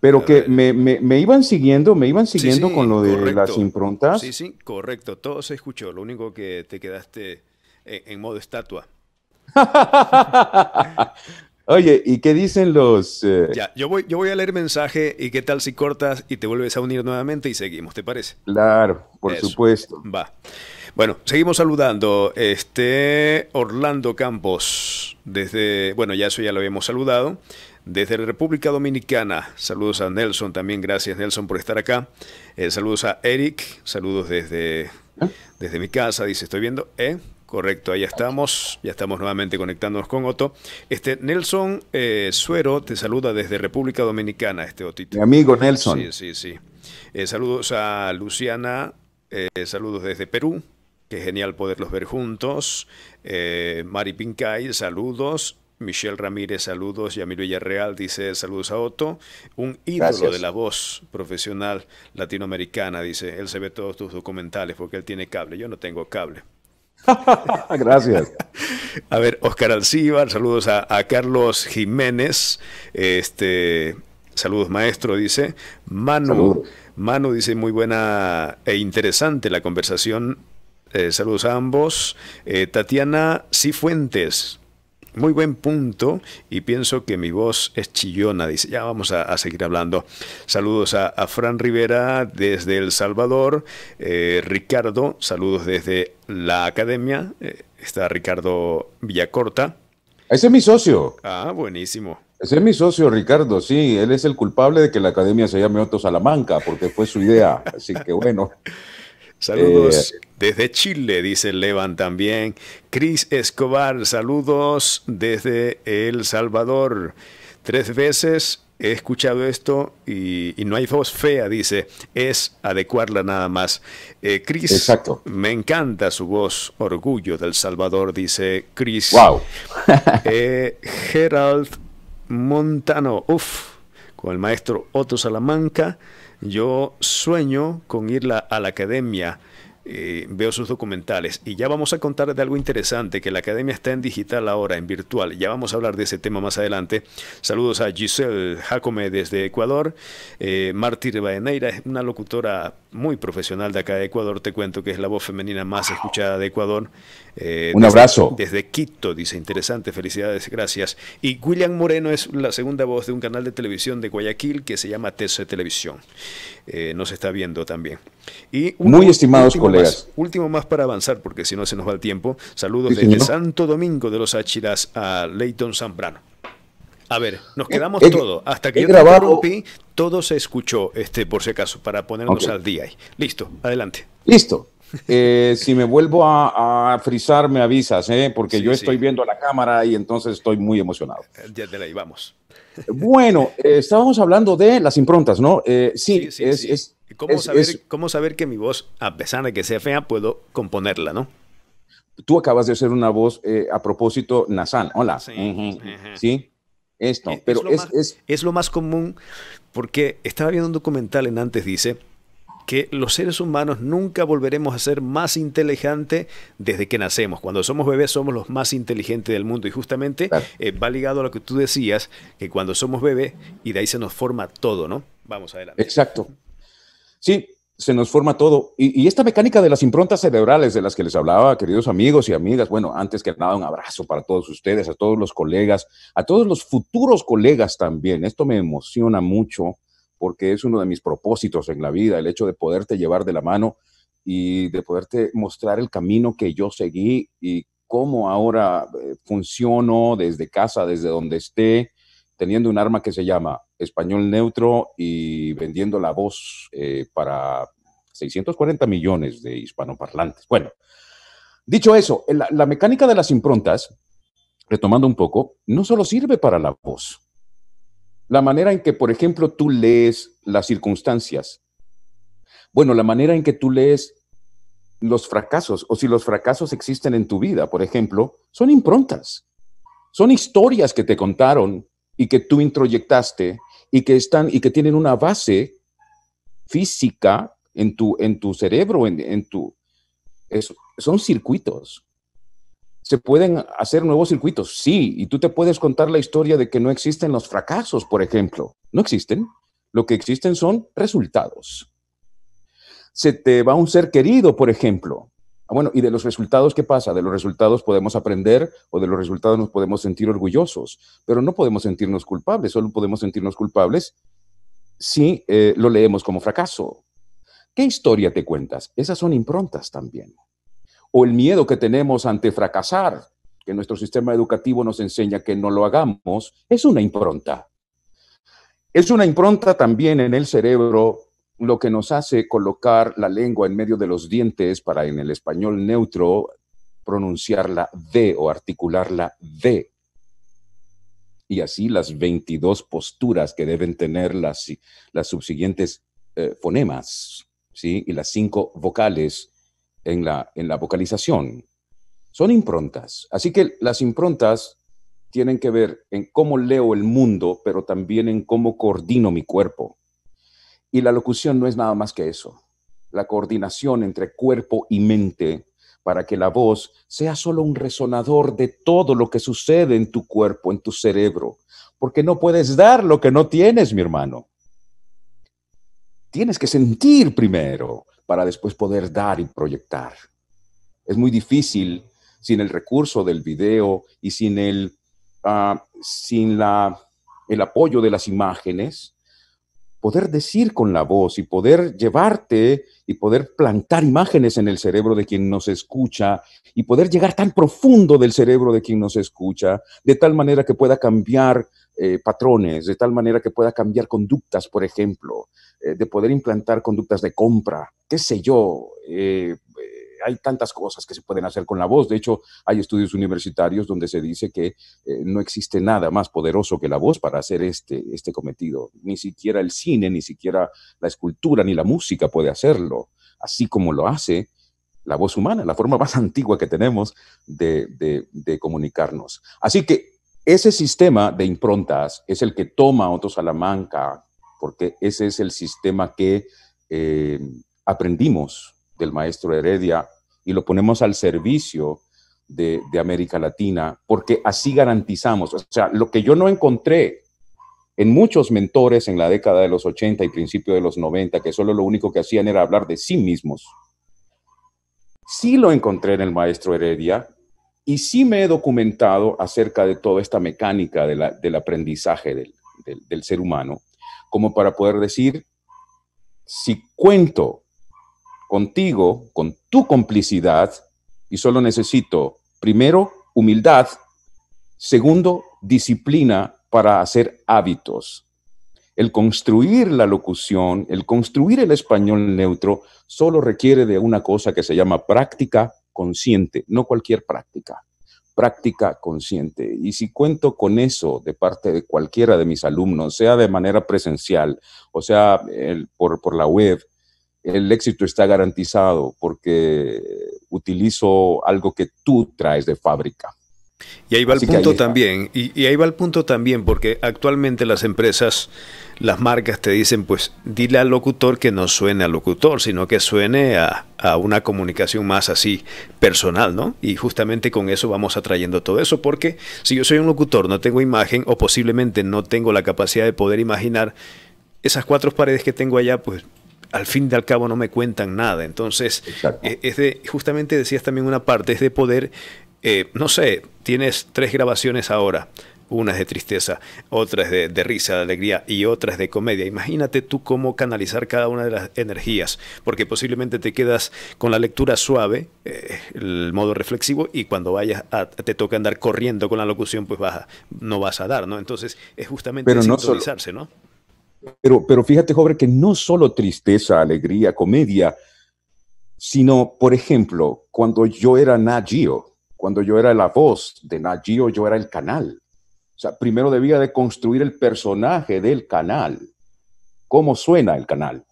Pero que me, iban siguiendo, me iban siguiendo con lo de las improntas. Sí, sí, correcto, todo se escuchó, lo único que te quedaste en, eh, en modo estatua. Oye, ¿y qué dicen los...? Eh? Ya, yo voy, yo voy a leer mensaje y qué tal si cortas y te vuelves a unir nuevamente y seguimos, ¿te parece? Claro, por supuesto. Va. Bueno, seguimos saludando. Este Orlando Campos, desde, bueno, ya eso ya lo habíamos saludado. Desde la República Dominicana, saludos a Nelson también, gracias Nelson por estar acá. Eh, saludos a Eric, saludos desde, ¿Eh? desde mi casa, dice, estoy viendo, ¿eh? Correcto, ahí estamos, ya estamos nuevamente conectándonos con Otto. Este Nelson eh, Suero te saluda desde República Dominicana, este Otito. Mi amigo Nelson. Sí, sí, sí. Eh, saludos a Luciana, eh, saludos desde Perú, qué genial poderlos ver juntos. Mari Pincay, saludos. Michelle Ramírez, saludos. Yamil Villarreal dice saludos a Otto, un ídolo de la voz profesional latinoamericana, dice. Él se ve todos tus documentales porque él tiene cable, yo no tengo cable. Gracias. A ver, Oscar Alcíbar, saludos a, Carlos Jiménez. Este, saludos, maestro, dice. Manu, Manu dice muy buena e interesante la conversación. Eh, saludos a ambos. Eh, Tatiana Cifuentes, muy buen punto y pienso que mi voz es chillona, dice. Ya vamos a, seguir hablando. Saludos a, Fran Rivera desde El Salvador, eh, Ricardo, saludos desde la academia, eh, está Ricardo Villacorta. Ese es mi socio. Ah, buenísimo. Ese es mi socio, Ricardo, sí, él es el culpable de que la academia se llame Otto Salamanca, porque fue su idea, así que bueno. Saludos eh, desde Chile, dice Levan también. Cris Escobar, saludos desde El Salvador. Tres veces he escuchado esto y, no hay voz fea, dice. Es adecuarla nada más. Eh, Cris, me encanta su voz, orgullo del Salvador, dice Cris. Wow. Eh, Gerald Montano, uff, con el maestro Otto Salamanca. Yo sueño con ir a la academia. Eh, veo sus documentales y ya vamos a contar de algo interesante que la academia está en digital ahora, en virtual. Ya vamos a hablar de ese tema más adelante. Saludos a Giselle Jacome desde Ecuador. Eh, Mártir es una locutora muy profesional de acá de Ecuador. Te cuento que es la voz femenina más escuchada de Ecuador. Eh, un abrazo. Desde Quito, dice, interesante, felicidades, gracias. Y William Moreno es la segunda voz de un canal de televisión de Guayaquil que se llama TC Televisión. Eh, nos está viendo también. Y Muy estimados colegas. último más para avanzar, porque si no se nos va el tiempo. Saludos desde Santo Domingo de los Áchiras a Leighton Zambrano. A ver, nos eh, quedamos todo. Hasta que yo grabado, interrumpí, todo se escuchó, este, por si acaso, para ponernos al día. Listo, adelante. Listo. Eh, si me vuelvo a, frisar, frizar, me avisas, ¿eh? porque yo estoy viendo la cámara y entonces estoy muy emocionado. Eh, ya de la vamos Bueno, estábamos hablando de las improntas, ¿no? sí, sí es, ¿Cómo, saber, que mi voz, a pesar de que sea fea, puedo componerla, no? Tú acabas de hacer una voz a propósito nasal. Hola. Sí. Esto. Pero es, es lo más común porque estaba viendo un documental en antes, dice que los seres humanos nunca volveremos a ser más inteligentes desde que nacemos. Cuando somos bebés somos los más inteligentes del mundo y justamente eh, va ligado a lo que tú decías, que cuando somos bebés y de ahí se nos forma todo, ¿no? Vamos adelante. Exacto. Sí, se nos forma todo. Y, y, esta mecánica de las improntas cerebrales de las que les hablaba, queridos amigos y amigas, bueno, antes que nada un abrazo para todos ustedes, a todos los colegas, a todos los futuros colegas también. Esto me emociona mucho porque es uno de mis propósitos en la vida, el hecho de poderte llevar de la mano y de poderte mostrar el camino que yo seguí y cómo ahora eh, funciono desde casa, desde donde esté, teniendo un arma que se llama Español Neutro y vendiendo la voz eh, para 640 millones de hispanoparlantes. Bueno, dicho eso, la, la mecánica de las improntas, retomando un poco, no solo sirve para la voz, la manera en que, por ejemplo, tú lees las circunstancias. Bueno, la manera en que tú lees los fracasos, o si los fracasos existen en tu vida, por ejemplo, son improntas. Son historias que te contaron y que tú introyectaste y que están y que tienen una base física en tu, en tu cerebro, en, tu. son circuitos se pueden hacer nuevos circuitos, sí, y tú te puedes contar la historia de que no existen los fracasos, por ejemplo, no existen, lo que existen son resultados. Se te va un ser querido, por ejemplo. Ah, bueno, ¿y de los resultados qué pasa? De los resultados podemos aprender o de los resultados nos podemos sentir orgullosos, pero no podemos sentirnos culpables, solo podemos sentirnos culpables si eh, lo leemos como fracaso. ¿Qué historia te cuentas? Esas son improntas también o el miedo que tenemos ante fracasar, que nuestro sistema educativo nos enseña que no lo hagamos, es una impronta. Es una impronta también en el cerebro lo que nos hace colocar la lengua en medio de los dientes para en el español neutro pronunciarla de o articularla de. Y así las 22 posturas que deben tener las, las subsiguientes eh, fonemas, ¿sí? Y las cinco vocales en la, vocalización. Son improntas. Así que las improntas tienen que ver en cómo leo el mundo, pero también en cómo coordino mi cuerpo. Y la locución no es nada más que eso, la coordinación entre cuerpo y mente para que la voz sea solo un resonador de todo lo que sucede en tu cuerpo, en tu cerebro, porque no puedes dar lo que no tienes, mi hermano. Tienes que sentir primero para después poder dar y proyectar. Es muy difícil sin el recurso del video y sin el, ah, sin la, el apoyo de las imágenes, poder decir con la voz y poder llevarte y poder plantar imágenes en el cerebro de quien nos escucha y poder llegar tan profundo del cerebro de quien nos escucha, de tal manera que pueda cambiar eh, patrones, de tal manera que pueda cambiar conductas, por ejemplo, eh, de poder implantar conductas de compra, qué sé yo. Eh, hay tantas cosas que se pueden hacer con la voz. De hecho, hay estudios universitarios donde se dice que no existe nada más poderoso que la voz para hacer este, este cometido. Ni siquiera el cine, ni siquiera la escultura, ni la música puede hacerlo, así como lo hace la voz humana, la forma más antigua que tenemos de comunicarnos. Así que ese sistema de improntas es el que toma Otto Salamanca, porque ese es el sistema que eh, aprendimos del maestro Heredia y lo ponemos al servicio de, de América Latina, porque así garantizamos. O sea, lo que yo no encontré en muchos mentores en la década de los 80 y principio de los 90, que solo lo único que hacían era hablar de sí mismos. Sí lo encontré en el maestro Heredia, y sí me he documentado acerca de toda esta mecánica del aprendizaje del, del ser humano, como para poder decir, si cuento contigo, con tu complicidad, y solo necesito, primero, humildad, segundo, disciplina para hacer hábitos. El construir la locución, el construir el español neutro, solo requiere de una cosa que se llama práctica consciente, no cualquier práctica, práctica consciente. Y si cuento con eso de parte de cualquiera de mis alumnos, sea de manera presencial o sea por, la web, el éxito está garantizado porque utilizo algo que tú traes de fábrica. Y ahí va el punto también, y ahí va el punto también, porque actualmente las empresas las marcas te dicen, pues dile al locutor que no suene al locutor, sino que suene a, una comunicación más así personal, ¿no? Y justamente con eso vamos atrayendo todo eso, porque si yo soy un locutor, no tengo imagen o posiblemente no tengo la capacidad de poder imaginar esas cuatro paredes que tengo allá, pues al fin y al cabo no me cuentan nada. Entonces, e, es de, justamente decías también una parte, es de poder, eh, no sé, tienes tres grabaciones ahora unas de tristeza, otras de, risa, de alegría y otras de comedia. Imagínate tú cómo canalizar cada una de las energías, porque posiblemente te quedas con la lectura suave, eh, el modo reflexivo, y cuando vayas te toca andar corriendo con la locución, pues vas no vas a dar, ¿no? Entonces es justamente Pero no Pero, pero fíjate, joven, que no solo tristeza, alegría, comedia, sino, por ejemplo, cuando yo era Nagio, cuando yo era la voz de Nagio, yo era el canal primero debía de construir el personaje del canal, cómo suena el canal.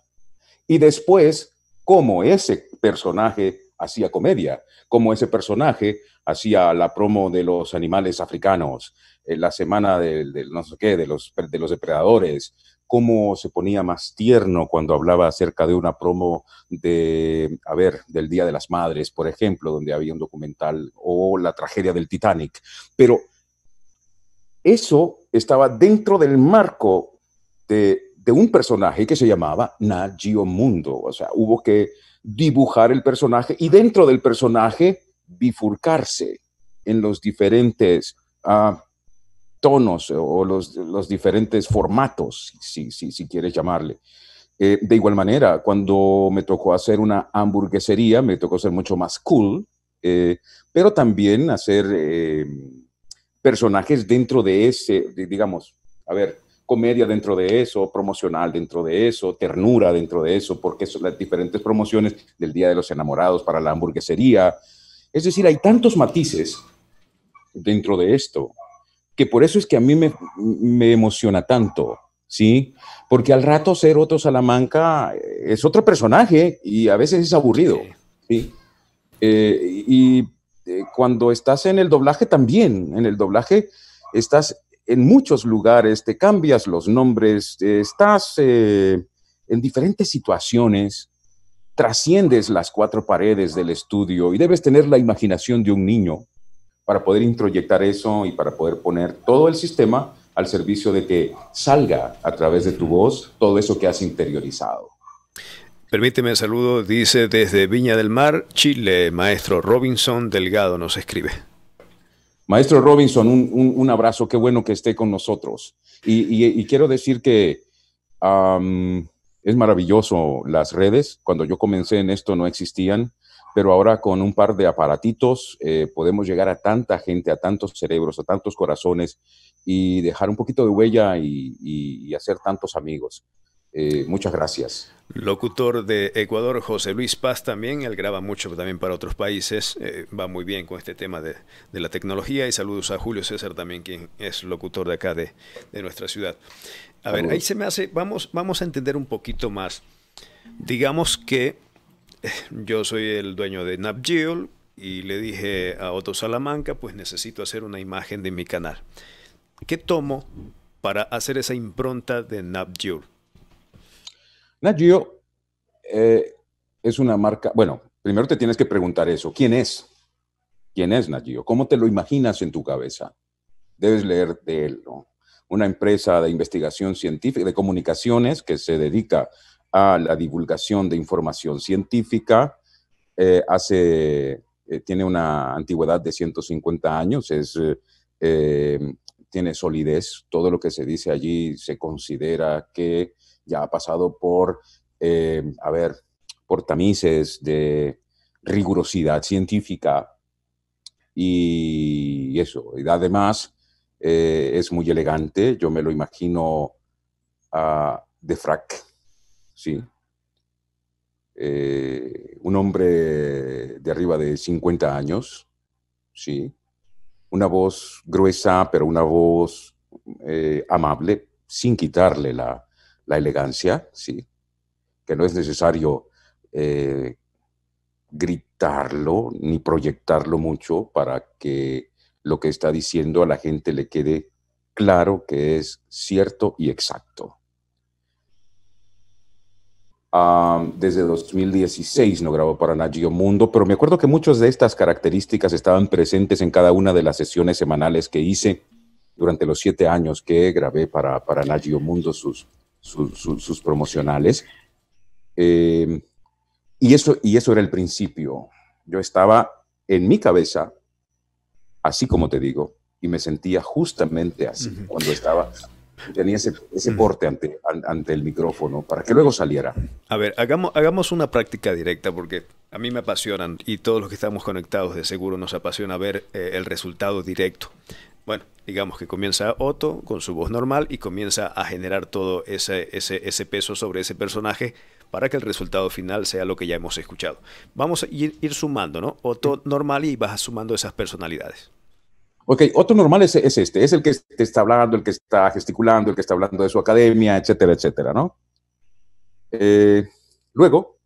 Y después, cómo ese personaje hacía comedia, cómo ese personaje hacía la promo de los animales africanos, eh, la semana del, del, no sé de los, de los depredadores, cómo se ponía más tierno cuando hablaba acerca de una promo de, a ver, del Día de las Madres, por ejemplo, donde había un documental, o la tragedia del Titanic. Pero eso estaba dentro del marco de, un personaje que se llamaba Nagio Mundo. O sea, hubo que dibujar el personaje y dentro del personaje bifurcarse en los diferentes ah, tonos o los, los, diferentes formatos, si, si, si quieres llamarle. Eh, de igual manera, cuando me tocó hacer una hamburguesería, me tocó ser mucho más cool, eh, pero también hacer eh, personajes dentro de ese, digamos, a ver, comedia dentro de eso, promocional dentro de eso, ternura dentro de eso, porque son las diferentes promociones del Día de los Enamorados para la hamburguesería. Es decir, hay tantos matices dentro de esto, que por eso es que a mí me, emociona tanto, ¿sí? Porque al rato ser otro Salamanca eh, es otro personaje y a veces es aburrido, ¿sí? Eh, y eh, cuando estás en el doblaje también, en el doblaje estás en muchos lugares, te cambias los nombres, estás eh, en diferentes situaciones, trasciendes las cuatro paredes del estudio y debes tener la imaginación de un niño para poder introyectar eso y para poder poner todo el sistema al servicio de que salga a través de tu voz todo eso que has interiorizado. Permíteme el saludo, dice desde Viña del Mar, Chile, maestro Robinson Delgado nos escribe. Maestro Robinson, un, abrazo, qué bueno que esté con nosotros. Y, y, quiero decir que es maravilloso las redes, cuando yo comencé en esto no existían, pero ahora con un par de aparatitos eh, podemos llegar a tanta gente, a tantos cerebros, a tantos corazones y dejar un poquito de huella y, y hacer tantos amigos. Eh, muchas gracias. Locutor de Ecuador, José Luis Paz también, él graba mucho también para otros países, eh, va muy bien con este tema de, la tecnología y saludos a Julio César también, quien es locutor de acá de, nuestra ciudad. A ver, ahí se me hace, vamos, vamos a entender un poquito más. Digamos que eh, yo soy el dueño de NAPGIL y le dije a Otto Salamanca, pues necesito hacer una imagen de mi canal. ¿Qué tomo para hacer esa impronta de NapGeo? Nagio eh, es una marca, bueno, primero te tienes que preguntar eso, ¿quién es? ¿Quién es Nagio? ¿Cómo te lo imaginas en tu cabeza? Debes leer de él, una empresa de investigación científica, de comunicaciones que se dedica a la divulgación de información científica, eh, hace, eh, tiene una antigüedad de 150 años, es, tiene solidez, todo lo que se dice allí se considera que ya ha pasado por, eh, a ver, por tamices de rigurosidad científica y eso. Y además eh, es muy elegante, yo me lo imagino ah, de frac, sí. Eh, un hombre de arriba de 50 años, sí. Una voz gruesa, pero una voz amable, sin quitarle la, la elegancia, ¿sí? Que no es necesario eh, gritarlo ni proyectarlo mucho para que lo que está diciendo a la gente le quede claro que es cierto y exacto. desde 2016 no grabó para Nagio Mundo, pero me acuerdo que muchas de estas características estaban presentes en cada una de las sesiones semanales que hice durante los siete años que grabé para, para Nagio Mundo sus, sus promocionales. Eh, y, eso, y eso era el principio. Yo estaba en mi cabeza, así como te digo, y me sentía justamente así cuando estaba tenía ese, porte ante, ante, el micrófono para que luego saliera. A ver, hagamos, hagamos una práctica directa porque a mí me apasionan y todos los que estamos conectados de seguro nos apasiona ver eh, el resultado directo bueno, digamos que comienza Otto con su voz normal y comienza a generar todo ese, ese, peso sobre ese personaje para que el resultado final sea lo que ya hemos escuchado. Vamos a ir, sumando, ¿no? Otto normal y vas sumando esas personalidades. Ok, Otto normal es, este, es el que te está hablando, el que está gesticulando, el que está hablando de su academia, etcétera, etcétera, ¿no? Eh, luego,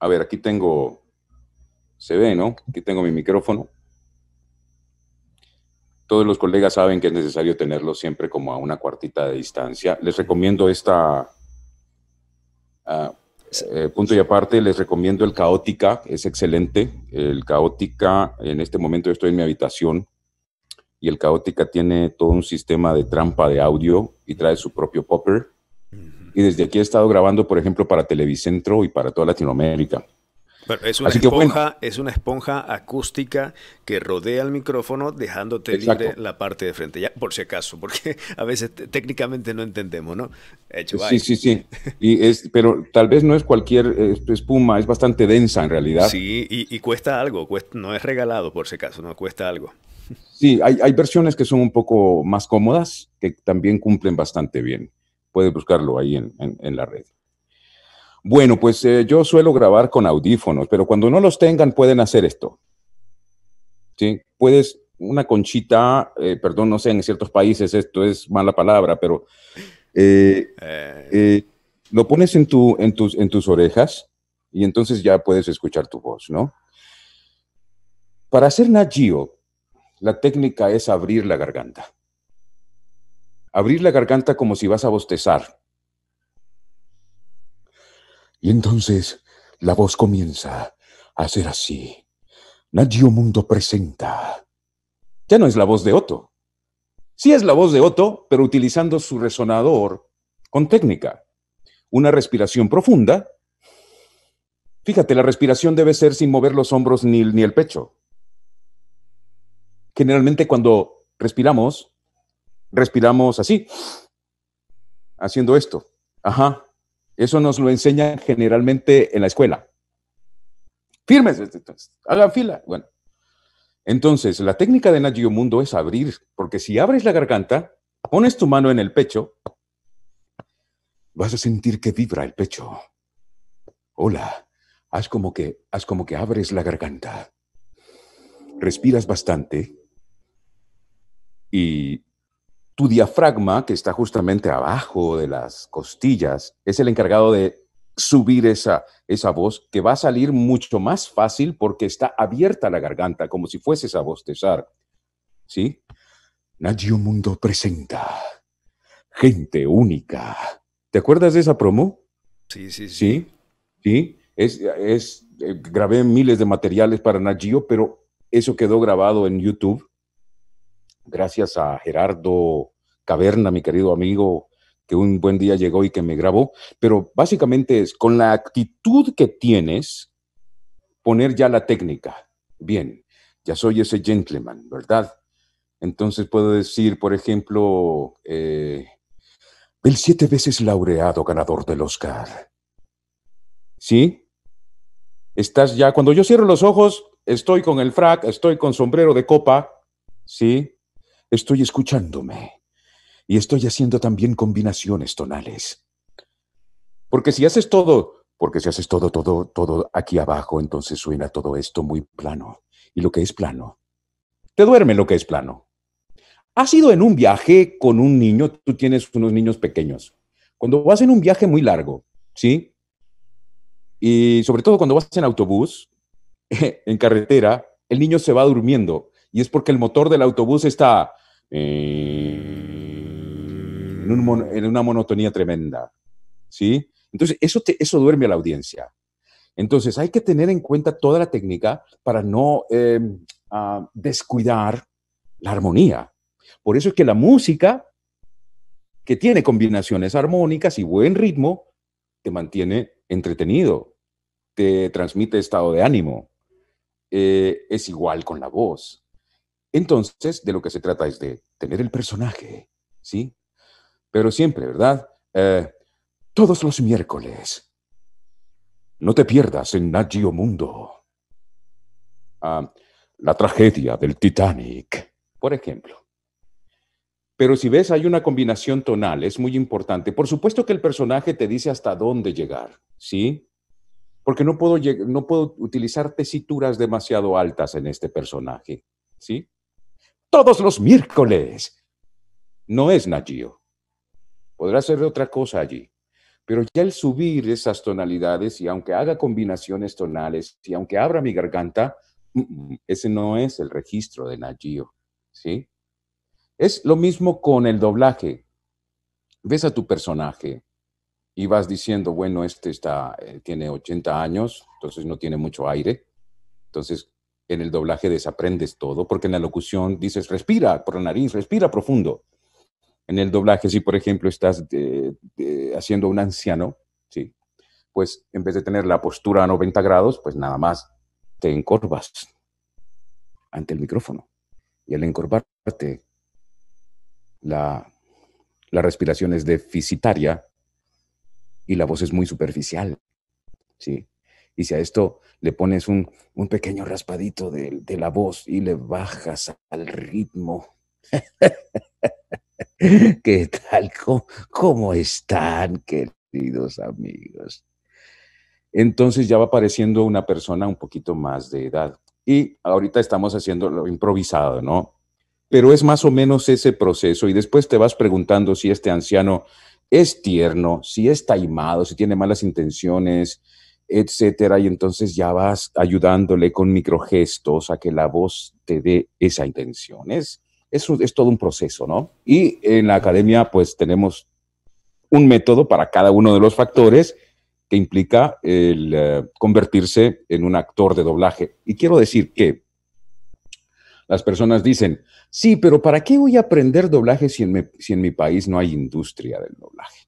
a ver, aquí tengo, se ve, ¿no? Aquí tengo mi micrófono. Todos los colegas saben que es necesario tenerlo siempre como a una cuartita de distancia. Les recomiendo esta... Ah, eh, punto y aparte, les recomiendo el Caótica, es excelente. El Caótica, en este momento estoy en mi habitación y el Caótica tiene todo un sistema de trampa de audio y trae su propio popper. Y desde aquí he estado grabando, por ejemplo, para Televicentro y para toda Latinoamérica. Bueno, es, una esponja, acústica que rodea el micrófono dejándote libre la parte de frente, ya por si acaso, porque a veces técnicamente no entendemos, ¿no? Hecho, sí, sí, sí. Y es, pero tal vez no es cualquier eh, espuma, es bastante densa en realidad. Sí, y, cuesta algo, no es regalado por si acaso, no cuesta algo. Sí, hay, versiones que son un poco más cómodas, que también cumplen bastante bien. Puedes buscarlo ahí en la red. Bueno, pues eh, yo suelo grabar con audífonos, pero cuando no los tengan pueden hacer esto. ¿Sí? Puedes una conchita, eh, perdón, no sé, en ciertos países esto es mala palabra, pero eh, lo pones en, tu, en, tus, en tus orejas y entonces ya puedes escuchar tu voz, ¿no? Para hacer Nagio, la técnica es abrir la garganta. Abrir la garganta como si vas a bostezar y entonces la voz comienza a ser así. Nagio Mundo presenta. Ya no es la voz de Otto. Sí es la voz de Otto, pero utilizando su resonador con técnica. Una respiración profunda. Fíjate, la respiración debe ser sin mover los hombros ni, ni el pecho. Generalmente cuando respiramos, respiramos así, haciendo esto. Ajá, eso nos lo enseñan generalmente en la escuela. Firmes, este, entonces, hagan fila. Bueno, entonces la técnica de Nagio Mundo es abrir, porque si abres la garganta, pones tu mano en el pecho, vas a sentir que vibra el pecho. Hola, haz como que, haz como que abres la garganta. Respiras bastante y tu diafragma, que está justamente abajo de las costillas, es el encargado de subir esa, esa voz que va a salir mucho más fácil porque está abierta la garganta, como si fueses a bostezar. ¿Sí? Nadio Mundo presenta Gente Única. ¿Te acuerdas de esa promo? Sí, sí, sí. Sí, Es, eh, grabé miles de materiales para Nagio, pero eso quedó grabado en YouTube Gracias a Gerardo Caverna, mi querido amigo, que un buen día llegó y que me grabó. Pero básicamente es con la actitud que tienes, poner ya la técnica. Bien, ya soy ese gentleman, ¿verdad? Entonces puedo decir, por ejemplo, eh, el siete veces laureado ganador del Oscar. ¿Sí? Estás ya, cuando yo cierro los ojos, estoy con el frac, estoy con sombrero de copa, ¿sí? Estoy escuchándome y estoy haciendo también combinaciones tonales. Porque si haces todo, porque si haces todo, todo, todo aquí abajo, entonces suena todo esto muy plano. Y lo que es plano, te duerme lo que es plano. Has ido en un viaje con un niño, tú tienes unos niños pequeños. Cuando vas en un viaje muy largo, ¿sí? Y sobre todo cuando vas en autobús, en carretera, el niño se va durmiendo y es porque el motor del autobús está eh, en, una monotonía tremenda. ¿Sí? Entonces, eso, eso duerme a la audiencia. Entonces, hay que tener en cuenta toda la técnica para no em, ah, descuidar la armonía. Por eso es que la música, que tiene combinaciones armónicas y buen ritmo, te mantiene entretenido, te transmite estado de ánimo. Eh, es igual con la voz. Entonces, de lo que se trata es de tener el personaje, ¿sí? Pero siempre, ¿verdad? Eh, todos los miércoles. No te pierdas en Nagio Mundo. Ah, la tragedia del Titanic, por ejemplo. Pero si ves, hay una combinación tonal, es muy importante. Por supuesto que el personaje te dice hasta dónde llegar, ¿sí? Porque no puedo, no puedo utilizar tesituras demasiado altas en este personaje, ¿sí? todos los miércoles. No es Nagio. Podrá ser otra cosa allí. Pero ya el subir esas tonalidades y aunque haga combinaciones tonales y aunque abra mi garganta, mm, mm, ese no es el registro de Nagio, ¿sí? Es lo mismo con el doblaje. Ves a tu personaje y vas diciendo, bueno, este está eh, tiene 80 años, entonces no tiene mucho aire. Entonces en el doblaje desaprendes todo, porque en la locución dices, respira por la nariz, respira profundo. En el doblaje, si por ejemplo estás eh, eh, haciendo un anciano, ¿sí? pues en vez de tener la postura a 90 grados, pues nada más te encorvas ante el micrófono. Y al encorvarte, la, la respiración es deficitaria y la voz es muy superficial. ¿sí? Y si a esto le pones un, pequeño raspadito de, la voz y le bajas al ritmo. ¿Qué tal? ¿Cómo, están, queridos amigos? Entonces ya va apareciendo una persona un poquito más de edad. Y ahorita estamos haciendo lo improvisado, ¿no? Pero es más o menos ese proceso y después te vas preguntando si este anciano es tierno, si es taimado, si tiene malas intenciones, etcétera, y entonces ya vas ayudándole con microgestos a que la voz te dé esa intención. Es, es, todo un proceso, ¿no? Y en la academia, pues tenemos un método para cada uno de los factores que implica el eh, convertirse en un actor de doblaje. Y quiero decir que las personas dicen, sí, pero ¿para qué voy a aprender doblaje si en mi país no hay industria del doblaje?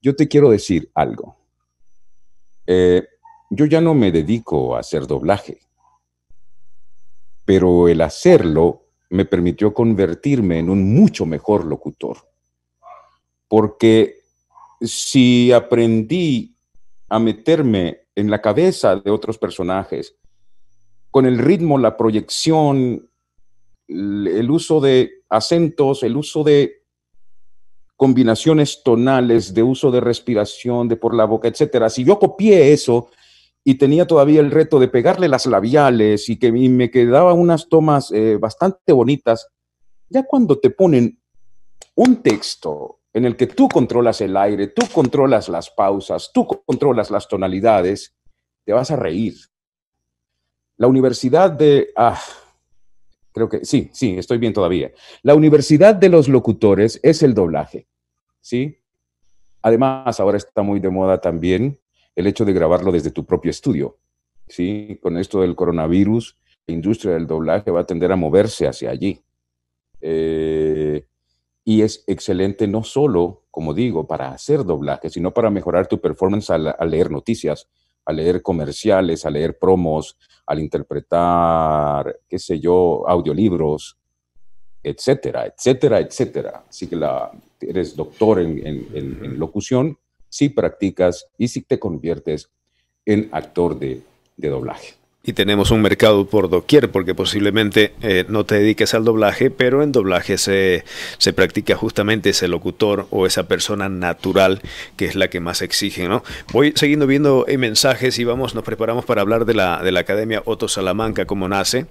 Yo te quiero decir algo eh, yo ya no me dedico a hacer doblaje, pero el hacerlo me permitió convertirme en un mucho mejor locutor, porque si aprendí a meterme en la cabeza de otros personajes, con el ritmo, la proyección, el uso de acentos, el uso de combinaciones tonales, de uso de respiración, de por la boca, etcétera. Si yo copié eso y tenía todavía el reto de pegarle las labiales y que me quedaban unas tomas eh, bastante bonitas, ya cuando te ponen un texto en el que tú controlas el aire, tú controlas las pausas, tú controlas las tonalidades, te vas a reír. La universidad de... Ah, creo que sí, sí, estoy bien todavía. La universidad de los locutores es el doblaje. ¿sí? Además, ahora está muy de moda también el hecho de grabarlo desde tu propio estudio, ¿sí? Con esto del coronavirus, la industria del doblaje va a tender a moverse hacia allí. Eh, y es excelente no solo, como digo, para hacer doblaje, sino para mejorar tu performance al, al leer noticias, al leer comerciales, al leer promos, al interpretar, qué sé yo, audiolibros, etcétera, etcétera, etcétera. Así que la, eres doctor en, locución, si practicas y si te conviertes en actor de, doblaje. Y tenemos un mercado por doquier, porque posiblemente eh, no te dediques al doblaje, pero en doblaje se, practica justamente ese locutor o esa persona natural que es la que más exige, ¿no? Voy siguiendo viendo eh, mensajes y vamos, nos preparamos para hablar de la, de la Academia Otto Salamanca, cómo nace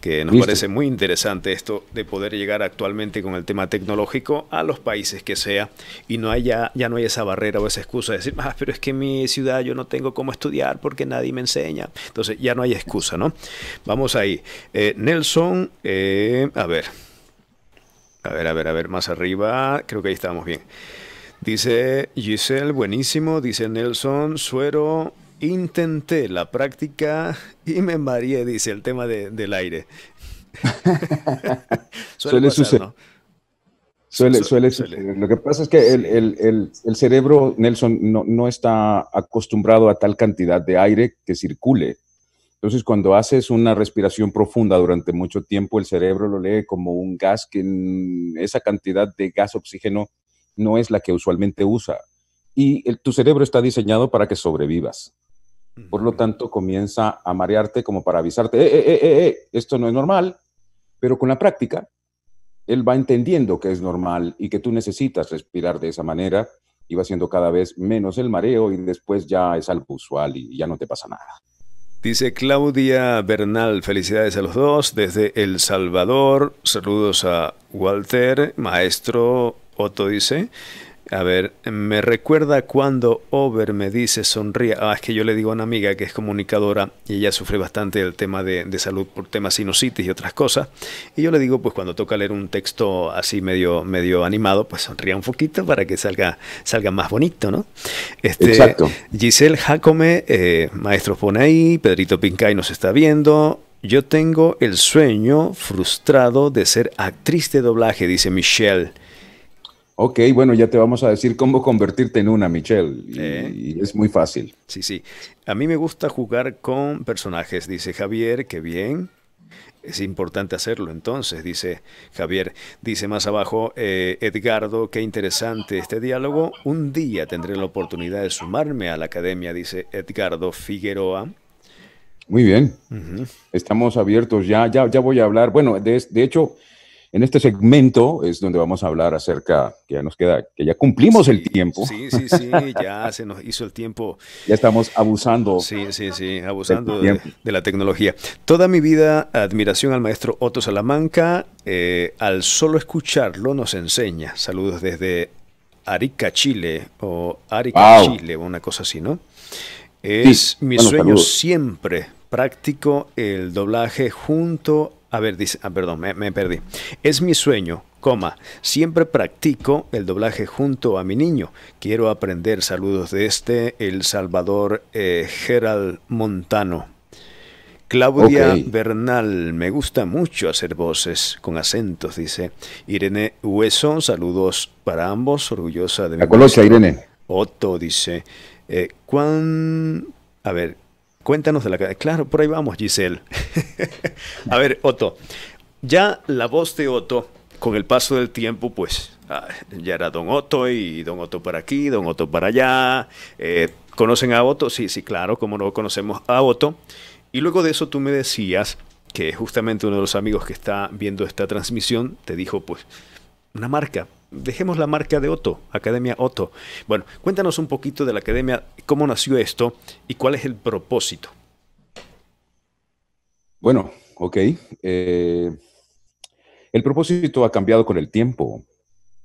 que nos parece muy interesante esto de poder llegar actualmente con el tema tecnológico a los países que sea y no haya, ya no hay esa barrera o esa excusa de decir, ah, pero es que en mi ciudad yo no tengo cómo estudiar porque nadie me enseña. Entonces ya no hay excusa, ¿no? Vamos ahí. Eh, Nelson, eh, a ver, a ver, a ver, a ver, más arriba, creo que ahí estamos bien. Dice Giselle, buenísimo, dice Nelson, suero, Intenté la práctica y me mareé, dice el tema de, del aire. suele, suceder. ¿no? Suele, suele, Lo que pasa es que el, el, el, el, cerebro, Nelson, no, no, está acostumbrado a tal cantidad de aire que circule. Entonces, cuando haces una respiración profunda durante mucho tiempo, el cerebro lo lee como un gas que esa cantidad de gas oxígeno no es la que usualmente usa. Y tu cerebro está diseñado para que sobrevivas. Por lo tanto, comienza a marearte como para avisarte, eh, eh, eh, esto no es normal, pero con la práctica, él va entendiendo que es normal y que tú necesitas respirar de esa manera y va siendo cada vez menos el mareo y después ya es algo usual y ya no te pasa nada. Dice Claudia Bernal, felicidades a los dos desde El Salvador, saludos a Walter, maestro Otto dice, a ver, me recuerda cuando Over me dice sonría. Ah, es que yo le digo a una amiga que es comunicadora y ella sufre bastante el tema de, salud por temas sinusitis y otras cosas. Y yo le digo, pues cuando toca leer un texto así medio, medio animado, pues sonría un poquito para que salga, salga más bonito, ¿no? Este, Exacto. Giselle Jacome, eh, maestro pone ahí, Pedrito Pincay nos está viendo. Yo tengo el sueño frustrado de ser actriz de doblaje, dice Michelle. Ok, bueno, ya te vamos a decir cómo convertirte en una, Michelle. Y, es muy fácil. Sí, sí. A mí me gusta jugar con personajes, dice Javier, qué bien. Es importante hacerlo entonces, dice Javier. Dice más abajo, eh, Edgardo, qué interesante este diálogo. Un día tendré la oportunidad de sumarme a la academia, dice Edgardo Figueroa. Muy bien. Estamos abiertos ya, ya, ya voy a hablar. Bueno, de, de hecho, en este segmento es donde vamos a hablar acerca, que ya nos queda, que ya cumplimos el tiempo. Sí, sí, sí, ya se nos hizo el tiempo. Ya estamos abusando. Sí, sí, sí, abusando de, la tecnología. Toda mi vida, admiración al maestro Otto Salamanca. Eh, al solo escucharlo nos enseña. Saludos desde Arica, Chile, o Arica, Chile, Chile, una cosa así, ¿no? Es mi sueño siempre práctico el doblaje junto a... A ver, dice, ah, perdón, me, perdí. Es mi sueño, coma, siempre practico el doblaje junto a mi niño. Quiero aprender saludos de este, El Salvador eh, Gerald Montano. Claudia Bernal, me gusta mucho hacer voces con acentos, dice. Irene Hueso, saludos para ambos, orgullosa de mi. La Irene. Otto dice, eh, ¿cuán... A ver, Cuéntanos de la Claro, por ahí vamos, Giselle. a ver, Otto, ya la voz de Otto, con el paso del tiempo, pues ah, ya era Don Otto y Don Otto para aquí, Don Otto para allá. Eh, ¿Conocen a Otto? Sí, sí, claro, como no conocemos a Otto. Y luego de eso tú me decías que justamente uno de los amigos que está viendo esta transmisión te dijo, pues, una marca, dejemos la marca de Otto, Academia Otto. Bueno, cuéntanos un poquito de la academia, cómo nació esto y cuál es el propósito. Bueno, ok. Eh, el propósito ha cambiado con el tiempo.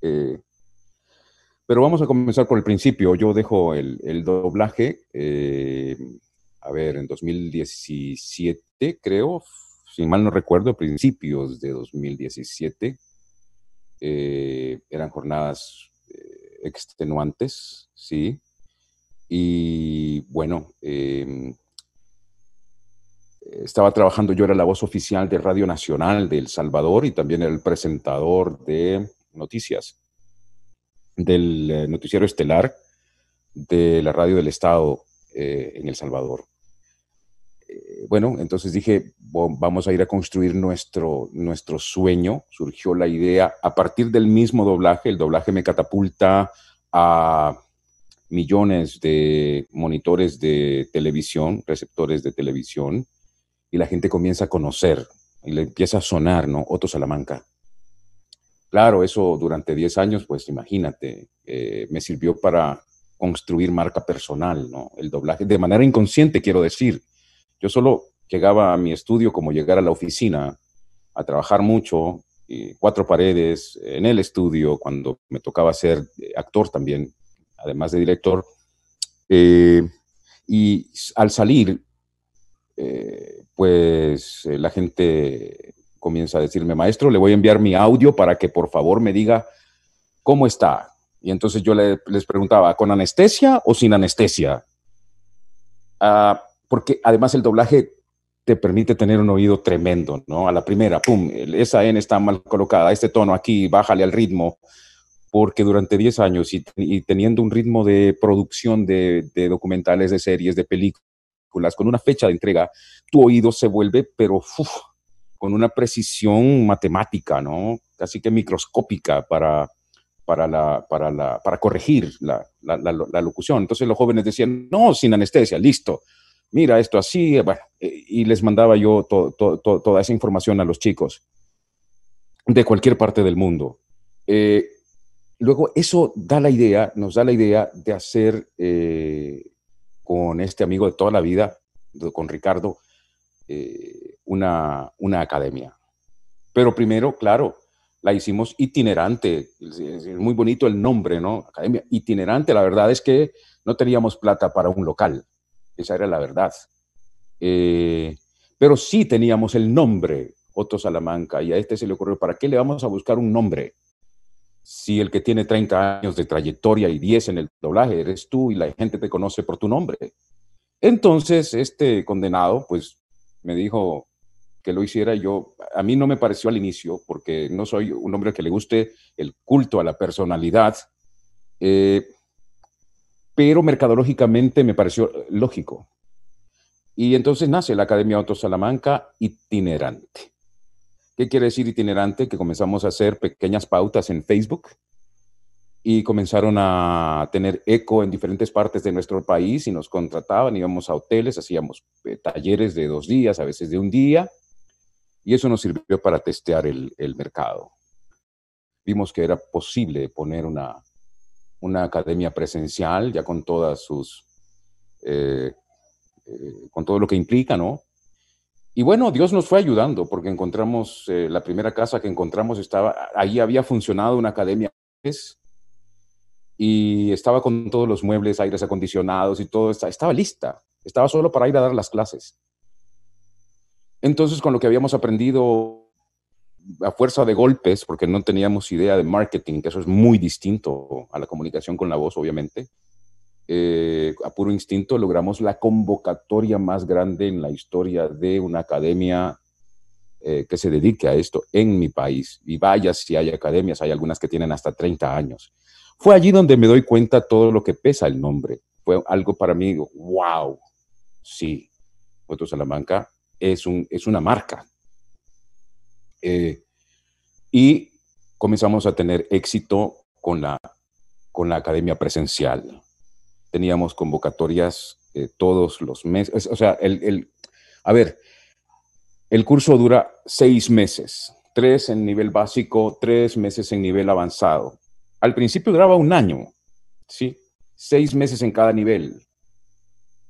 Eh, pero vamos a comenzar por el principio. Yo dejo el, doblaje, eh, a ver, en 2017, creo, si mal no recuerdo, principios de 2017. Eh, eran jornadas eh, extenuantes, ¿sí? Y bueno, em, estaba trabajando, yo era la voz oficial de Radio Nacional de El Salvador y también era el presentador de noticias del eh, noticiero estelar de la radio del Estado en El Salvador. Eh, bueno, entonces dije, vamos a ir a construir nuestro, nuestro sueño. Surgió la idea a partir del mismo doblaje. El doblaje me catapulta a millones de monitores de televisión, receptores de televisión, y la gente comienza a conocer y le empieza a sonar, ¿no? Otto Salamanca. Claro, eso durante 10 años, pues imagínate, eh, me sirvió para construir marca personal, ¿no? El doblaje, de manera inconsciente, quiero decir. Yo solo llegaba a mi estudio como llegar a la oficina, a trabajar mucho, eh, cuatro paredes, eh, en el estudio, cuando me tocaba ser eh, actor también, además de director. y al salir, pues la gente comienza a decirme, maestro, le voy a enviar mi audio para que por favor me diga cómo está. Y entonces yo les preguntaba, ¿con anestesia o sin anestesia? Ah, porque además el doblaje te permite tener un oído tremendo, ¿no? A la primera, pum, esa N está mal colocada, este tono aquí, bájale al ritmo, porque durante 10 años y, teniendo un ritmo de producción de, documentales, de series, de películas, con una fecha de entrega, tu oído se vuelve, pero con una precisión matemática, ¿no? Casi que microscópica para, para, la, para, la, para corregir la, la, la, locución. Entonces los jóvenes decían, no, sin anestesia, listo mira esto así, eh, y les mandaba yo toda esa información a los chicos de cualquier parte del mundo. Eh, luego, eso da la idea, nos da la idea de hacer eh, con este amigo de toda la vida, con Ricardo, una, una academia. Pero primero, claro, la hicimos itinerante. Es muy bonito el nombre, ¿no? Academia itinerante. La verdad es que no teníamos plata para un local. Esa era la verdad. Eh, pero sí teníamos el nombre Otto Salamanca y a este se le ocurrió, ¿para qué le vamos a buscar un nombre? Si el que tiene 30 años de trayectoria y 10 en el doblaje eres tú y la gente te conoce por tu nombre. Entonces, este condenado, pues, me dijo que lo hiciera yo. A mí no me pareció al inicio, porque no soy un hombre que le guste el culto a la personalidad, eh, pero mercadológicamente me pareció lógico. Y entonces nace la Academia Auto Salamanca itinerante. ¿Qué quiere decir itinerante? Que comenzamos a hacer pequeñas pautas en Facebook y comenzaron a tener eco en diferentes partes de nuestro país y nos contrataban, íbamos a hoteles, hacíamos eh, talleres de dos días, a veces de un día, y eso nos sirvió para testear el mercado. Vimos que era posible poner una, una academia presencial, ya con todas sus, eh, eh, con todo lo que implica, ¿no? Y bueno, Dios nos fue ayudando porque encontramos, eh, la primera casa que encontramos estaba, ahí había funcionado una academia y estaba con todos los muebles, aires acondicionados y todo, estaba lista, estaba solo para ir a dar las clases. Entonces, con lo que habíamos aprendido a fuerza de golpes, porque no teníamos idea de marketing, que eso es muy distinto a la comunicación con la voz, obviamente, eh, a puro instinto logramos la convocatoria más grande en la historia de una academia eh, que se dedique a esto en mi país. Y vaya si hay academias, hay algunas que tienen hasta 30 años. Fue allí donde me doy cuenta todo lo que pesa el nombre. Fue algo para mí, wow, sí, Puerto Salamanca es, un, es una marca, eh, y comenzamos a tener éxito con la, con la academia presencial. Teníamos convocatorias eh, todos los meses. O sea, el, a ver, el curso dura seis meses, tres en nivel básico, tres meses en nivel avanzado. Al principio duraba un año, ¿sí? Seis meses en cada nivel.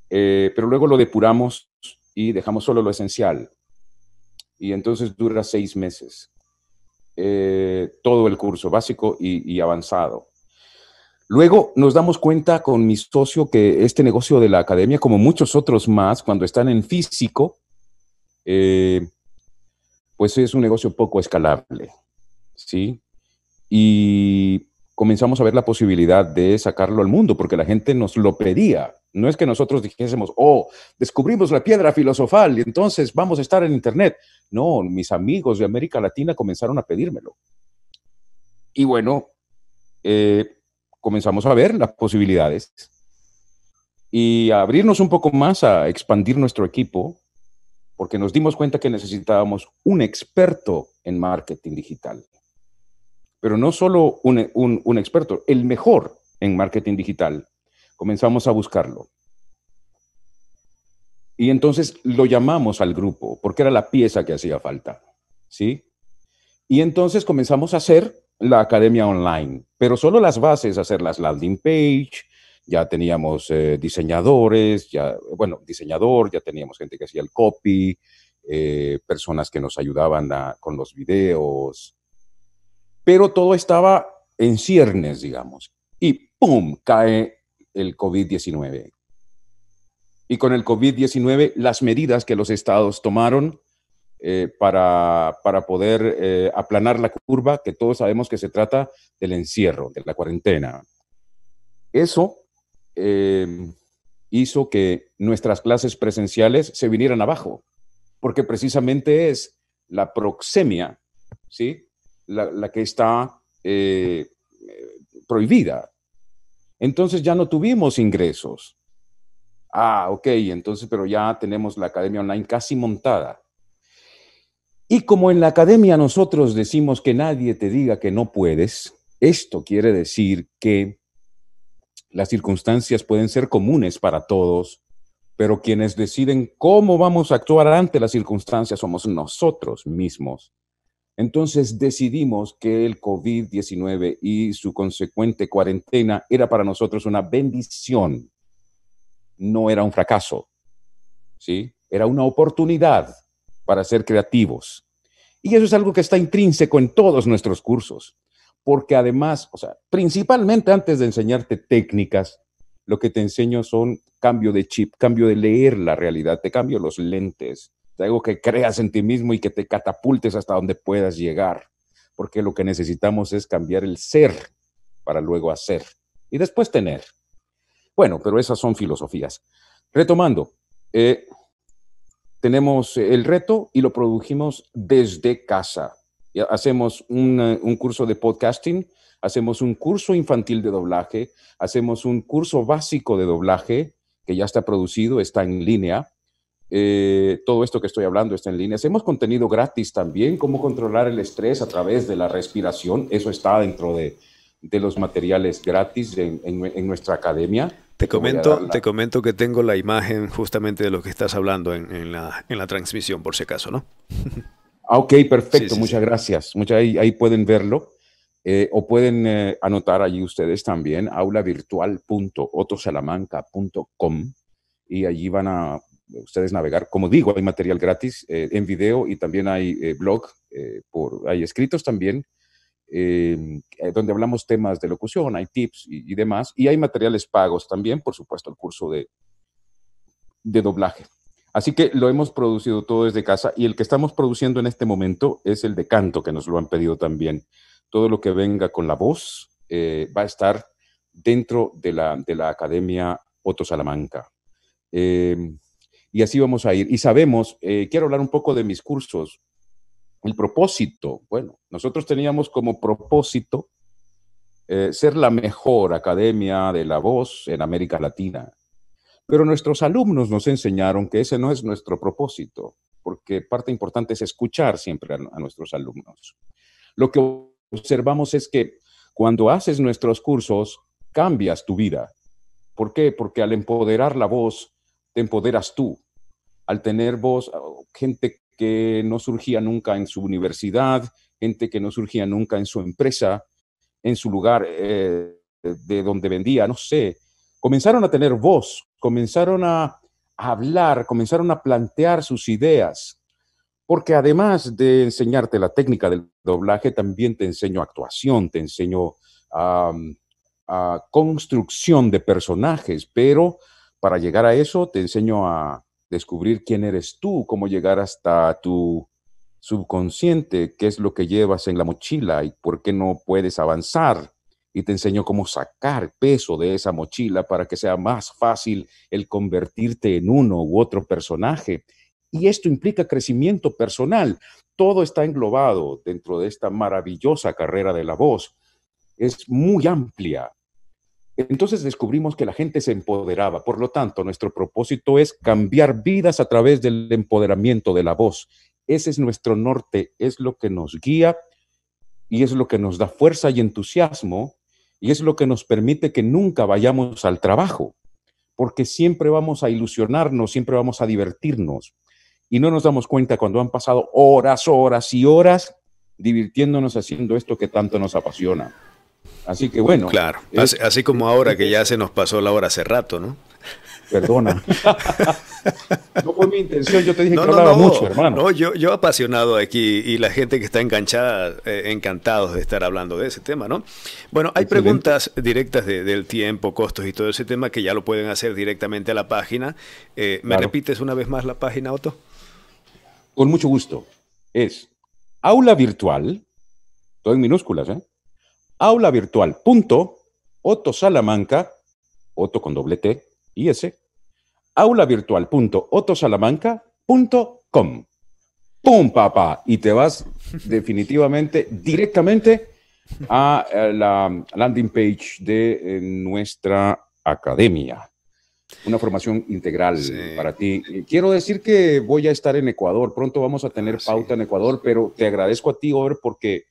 Eh, pero luego lo depuramos y dejamos solo lo esencial y entonces dura seis meses. Eh, todo el curso básico y, avanzado. Luego nos damos cuenta con mi socio que este negocio de la academia, como muchos otros más, cuando están en físico, eh, pues es un negocio poco escalable, ¿sí? Y comenzamos a ver la posibilidad de sacarlo al mundo, porque la gente nos lo pedía. No es que nosotros dijésemos, oh, descubrimos la piedra filosofal y entonces vamos a estar en Internet. No, mis amigos de América Latina comenzaron a pedírmelo. Y bueno, eh, comenzamos a ver las posibilidades y a abrirnos un poco más, a expandir nuestro equipo, porque nos dimos cuenta que necesitábamos un experto en marketing digital. Pero no solo un experto, el mejor en marketing digital Comenzamos a buscarlo. Y entonces lo llamamos al grupo, porque era la pieza que hacía falta, ¿sí? Y entonces comenzamos a hacer la academia online, pero solo las bases, hacer las landing page, ya teníamos eh, diseñadores, ya, bueno, diseñador, ya teníamos gente que hacía el copy, eh, personas que nos ayudaban con los videos, pero todo estaba en ciernes, digamos. Y ¡pum! cae el COVID-19. Y con el COVID-19, las medidas que los estados tomaron eh, para, poder eh, aplanar la curva, que todos sabemos que se trata del encierro, de la cuarentena. Eso eh, hizo que nuestras clases presenciales se vinieran abajo, porque precisamente es la proxemia, ¿sí? La, la que está prohibida. Entonces ya no tuvimos ingresos. Ah, ok, entonces, pero ya tenemos la academia online casi montada. Y como en la academia nosotros decimos que nadie te diga que no puedes, esto quiere decir que las circunstancias pueden ser comunes para todos, pero quienes deciden cómo vamos a actuar ante las circunstancias somos nosotros mismos. Entonces decidimos que el COVID-19 y su consecuente cuarentena era para nosotros una bendición, no era un fracaso, ¿sí? Era una oportunidad para ser creativos. Y eso es algo que está intrínseco en todos nuestros cursos, porque además, o sea, principalmente antes de enseñarte técnicas, lo que te enseño son cambio de chip, cambio de leer la realidad, te cambio los lentes, algo que creas en ti mismo y que te catapultes hasta donde puedas llegar, porque lo que necesitamos es cambiar el ser para luego hacer y después tener. Bueno, pero esas son filosofías. Retomando, eh, tenemos el reto y lo produjimos desde casa. Hacemos eh, un curso de podcasting, hacemos un curso infantil de doblaje, hacemos un curso básico de doblaje que ya está producido, está en línea, eh, todo esto que estoy hablando está en línea. Hacemos contenido gratis también, cómo controlar el estrés a través de la respiración. Eso está dentro de, de los materiales gratis en, nuestra academia. Te comento, te comento que tengo la imagen justamente de lo que estás hablando en, la, transmisión, por si acaso, ¿no? Ah, ok, perfecto, muchas gracias. Muchas, ahí, pueden verlo eh, o pueden eh, anotar allí ustedes también aulavirtual.otosalamanca.com y allí van a, ustedes navegar. Como digo, hay material gratis eh, en video y también hay eh, blog, eh, por, hay escritos también, em, donde hablamos temas de locución, hay tips y, demás. Y hay materiales pagos también, por supuesto, el curso de, de doblaje. Así que lo hemos producido todo desde casa y el que estamos produciendo en este momento es el de canto, que nos lo han pedido también. Todo lo que venga con la voz va a estar dentro de la, de la Academia Otto Salamanca. Em, y así vamos a ir. Y sabemos, eh, quiero hablar un poco de mis cursos. El propósito, bueno, nosotros teníamos como propósito eh, ser la mejor academia de la voz en América Latina. Pero nuestros alumnos nos enseñaron que ese no es nuestro propósito, porque parte importante es escuchar siempre a, a nuestros alumnos. Lo que observamos es que cuando haces nuestros cursos, cambias tu vida. ¿Por qué? Porque al empoderar la voz, te empoderas tú al tener voz, oh, gente que no surgía nunca en su universidad, gente que no surgía nunca en su empresa, en su lugar eh, de donde vendía, no sé, comenzaron a tener voz, comenzaron a hablar, comenzaron a plantear sus ideas, porque además de enseñarte la técnica del doblaje, también te enseño actuación, te enseño a construcción de personajes, pero para llegar a eso te enseño a, descubrir quién eres tú, cómo llegar hasta tu subconsciente, qué es lo que llevas en la mochila y por qué no puedes avanzar. Y te enseño cómo sacar peso de esa mochila para que sea más fácil el convertirte en uno u otro personaje. Y esto implica crecimiento personal. Todo está englobado dentro de esta maravillosa carrera de la voz. Es muy amplia, entonces descubrimos que la gente se empoderaba. Por lo tanto, nuestro propósito es cambiar vidas a través del empoderamiento de la voz. Ese es nuestro norte, es lo que nos guía y es lo que nos da fuerza y entusiasmo y es lo que nos permite que nunca vayamos al trabajo, porque siempre vamos a ilusionarnos, siempre vamos a divertirnos y no nos damos cuenta cuando han pasado horas, horas y horas divirtiéndonos haciendo esto que tanto nos apasiona. Así que bueno. Claro, así, como ahora que ya se nos pasó la hora hace rato, ¿no? Perdona. no fue mi intención, yo te dije que no, no, mucho, hermano. No, yo, apasionado aquí y la gente que está enganchada, eh, encantados de estar hablando de ese tema, ¿no? Bueno, hay preguntas directas del tiempo, costos y todo ese tema que ya lo pueden hacer directamente a la página. Eh, ¿Me repites una vez más la página, Otto? Con mucho gusto. Es aula virtual, todo en minúsculas, ¿eh? aula con doble T y S, aula ¡Pum, papá! Y te vas definitivamente directamente a eh, la landing page de eh, nuestra academia. Una formación integral para ti. Eh, quiero decir que voy a estar en Ecuador. Pronto vamos a tener ah, pauta en Ecuador, pero te agradezco a ti, Over, porque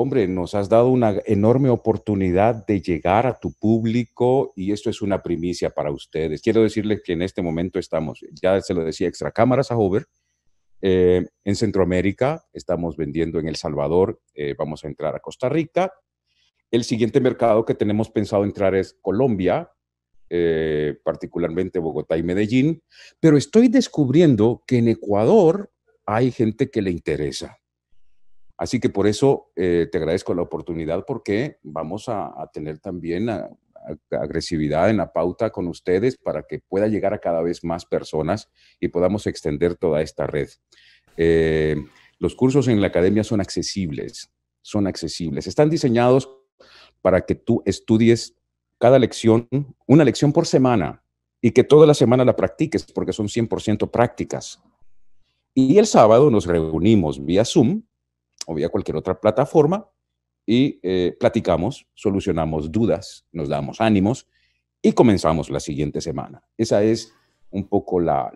hombre, nos has dado una enorme oportunidad de llegar a tu público y esto es una primicia para ustedes. Quiero decirles que en este momento estamos, ya se lo decía, extra cámaras a Hover. Eh, en Centroamérica estamos vendiendo en El Salvador, eh, vamos a entrar a Costa Rica. El siguiente mercado que tenemos pensado entrar es Colombia, eh, particularmente Bogotá y Medellín, pero estoy descubriendo que en Ecuador hay gente que le interesa. Así que por eso eh, te agradezco la oportunidad porque vamos a, tener también agresividad en la pauta con ustedes para que pueda llegar a cada vez más personas y podamos extender toda esta red. Eh, los cursos en la academia son accesibles, son accesibles. Están diseñados para que tú estudies cada lección, una lección por semana, y que toda la semana la practiques, porque son 100% prácticas. Y el sábado nos reunimos vía Zoom o vía cualquier otra plataforma y eh, platicamos, solucionamos dudas, nos damos ánimos y comenzamos la siguiente semana. Esa es un poco la,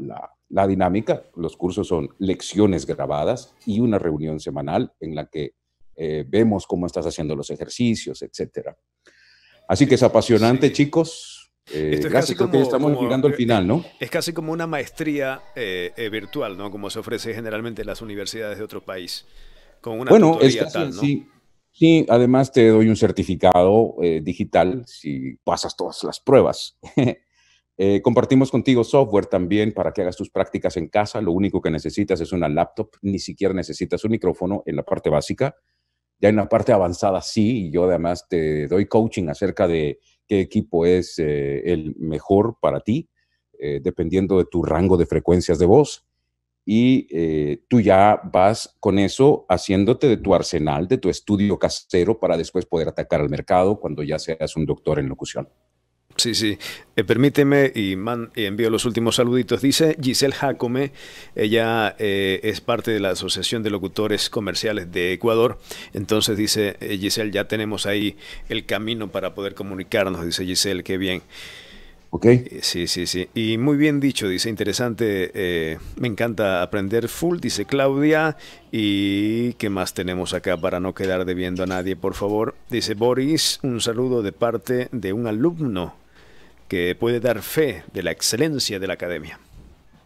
dinámica. Los cursos son lecciones grabadas y una reunión semanal en la que eh, vemos cómo estás haciendo los ejercicios, etcétera. Así que es apasionante, chicos. Eh, casi creo que estamos llegando al final, ¿no? Es casi como una maestría virtual, ¿no? Como se ofrece generalmente en las universidades de otro país bueno, sí, además te doy un certificado eh, digital si pasas todas las pruebas. Eh, compartimos contigo software también para que hagas tus prácticas en casa. Lo único que necesitas es una laptop, ni siquiera necesitas un micrófono en la parte básica. Ya en la parte avanzada sí, y yo además te doy coaching acerca de qué equipo es eh, el mejor para ti, dependiendo de tu rango de frecuencias de voz y eh, tú ya vas con eso haciéndote de tu arsenal, de tu estudio casero para después poder atacar al mercado cuando ya seas un doctor en locución. Sí, sí. Eh, permíteme y, envío los últimos saluditos. Dice Giselle Jacome, ella eh, es parte de la Asociación de Locutores Comerciales de Ecuador. Entonces dice Giselle, ya tenemos ahí el camino para poder comunicarnos, dice Giselle, qué bien. Eh, sí, sí, sí. Y muy bien dicho, dice, interesante. Eh, me encanta aprender full, dice Claudia. ¿Y qué más tenemos acá para no quedar debiendo a nadie, por favor? Dice Boris, un saludo de parte de un alumno que puede dar fe de la excelencia de la academia.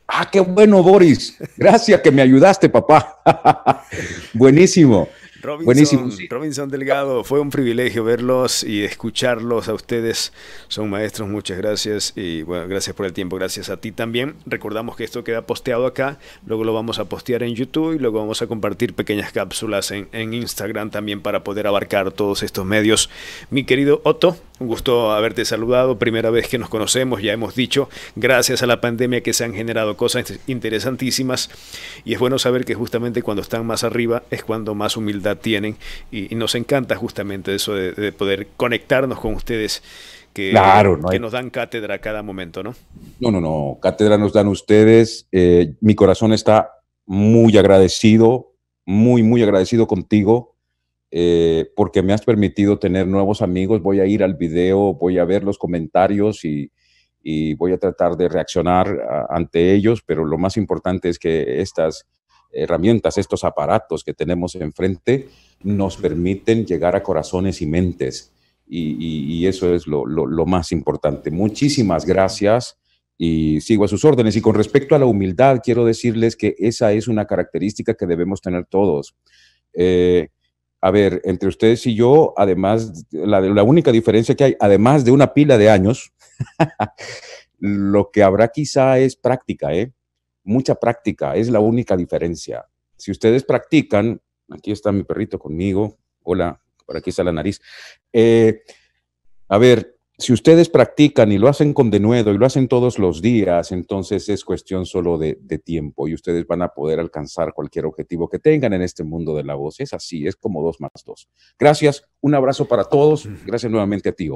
Ah, qué bueno, Boris. Gracias que me ayudaste, papá. Buenísimo. Robinson, Buenísimo. Robinson Delgado, fue un privilegio verlos y escucharlos a ustedes. Son maestros, muchas gracias y bueno, gracias por el tiempo, gracias a ti también. Recordamos que esto queda posteado acá, luego lo vamos a postear en YouTube y luego vamos a compartir pequeñas cápsulas en, en Instagram también para poder abarcar todos estos medios. Mi querido Otto, un gusto haberte saludado, primera vez que nos conocemos, ya hemos dicho, gracias a la pandemia que se han generado cosas interesantísimas y es bueno saber que justamente cuando están más arriba es cuando más humildad tienen y, nos encanta justamente eso de, poder conectarnos con ustedes que, que nos dan cátedra a cada momento, ¿no? No, no, no, cátedra nos dan ustedes. Eh, mi corazón está muy agradecido, muy, muy agradecido contigo. Eh, porque me has permitido tener nuevos amigos. Voy a ir al video, voy a ver los comentarios y, voy a tratar de reaccionar ante ellos, pero lo más importante es que estas herramientas, estos aparatos que tenemos enfrente, nos permiten llegar a corazones y mentes. Y, eso es lo, más importante. Muchísimas gracias y sigo a sus órdenes. Y con respecto a la humildad, quiero decirles que esa es una característica que debemos tener todos. Eh, a ver, entre ustedes y yo, además, la, la única diferencia que hay, además de una pila de años, lo que habrá quizá es práctica, ¿eh? mucha práctica, es la única diferencia. Si ustedes practican, aquí está mi perrito conmigo, hola, por aquí está la nariz. Eh, a ver, si ustedes practican y lo hacen con denuedo y lo hacen todos los días, entonces es cuestión solo de, de, tiempo y ustedes van a poder alcanzar cualquier objetivo que tengan en este mundo de la voz. Es así, es como dos más dos. Gracias, un abrazo para todos. Gracias nuevamente a ti,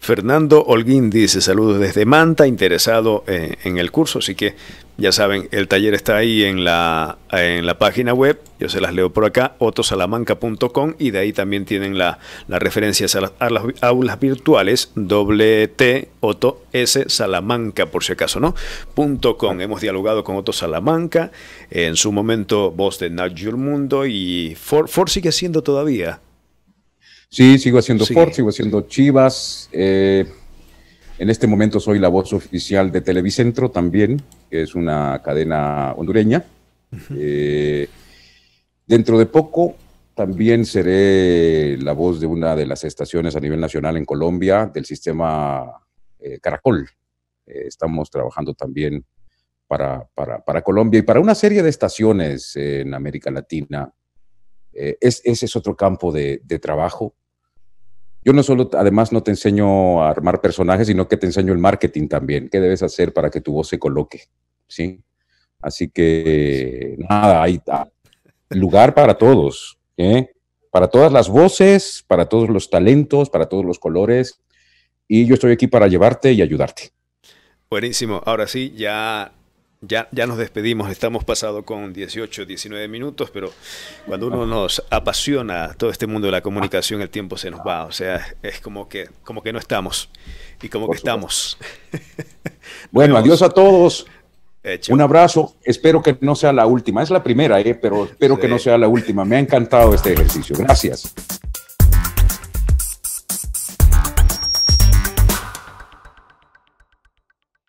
Fernando Holguín dice saludos desde Manta, interesado eh, en, el curso. Así que ya saben, el taller está ahí en la, en la página web. Yo se las leo por acá, otosalamanca.com y de ahí también tienen las referencias a las, aulas virtuales, WT, por si acaso, ¿no? Ah. Hemos dialogado con Otto Salamanca, en su momento voz de Nacho Mundo y For Ford sigue siendo todavía Sí, sigo haciendo sigo haciendo Chivas. Eh, en este momento soy la voz oficial de Televicentro también, que es una cadena hondureña. Eh, dentro de poco también seré la voz de una de las estaciones a nivel nacional en Colombia del sistema eh, Caracol. estamos trabajando también para, Colombia y para una serie de estaciones en América Latina. ese es otro campo de trabajo yo no solo, además, no te enseño a armar personajes, sino que te enseño el marketing también. ¿Qué debes hacer para que tu voz se coloque? ¿Sí? Así que, nada, hay ah, lugar para todos, ¿eh? Para todas las voces, para todos los talentos, para todos los colores. Y yo estoy aquí para llevarte y ayudarte. Buenísimo. Ahora sí, ya ya, nos despedimos, estamos pasado con 18, 19 minutos, pero cuando uno nos apasiona todo este mundo de la comunicación, el tiempo se nos va, o sea, es como que, como que no estamos y como que estamos. bueno, adiós a todos. Un abrazo, espero que no sea la última, es la primera, eh, pero espero que no sea la última. Me ha encantado este ejercicio, gracias.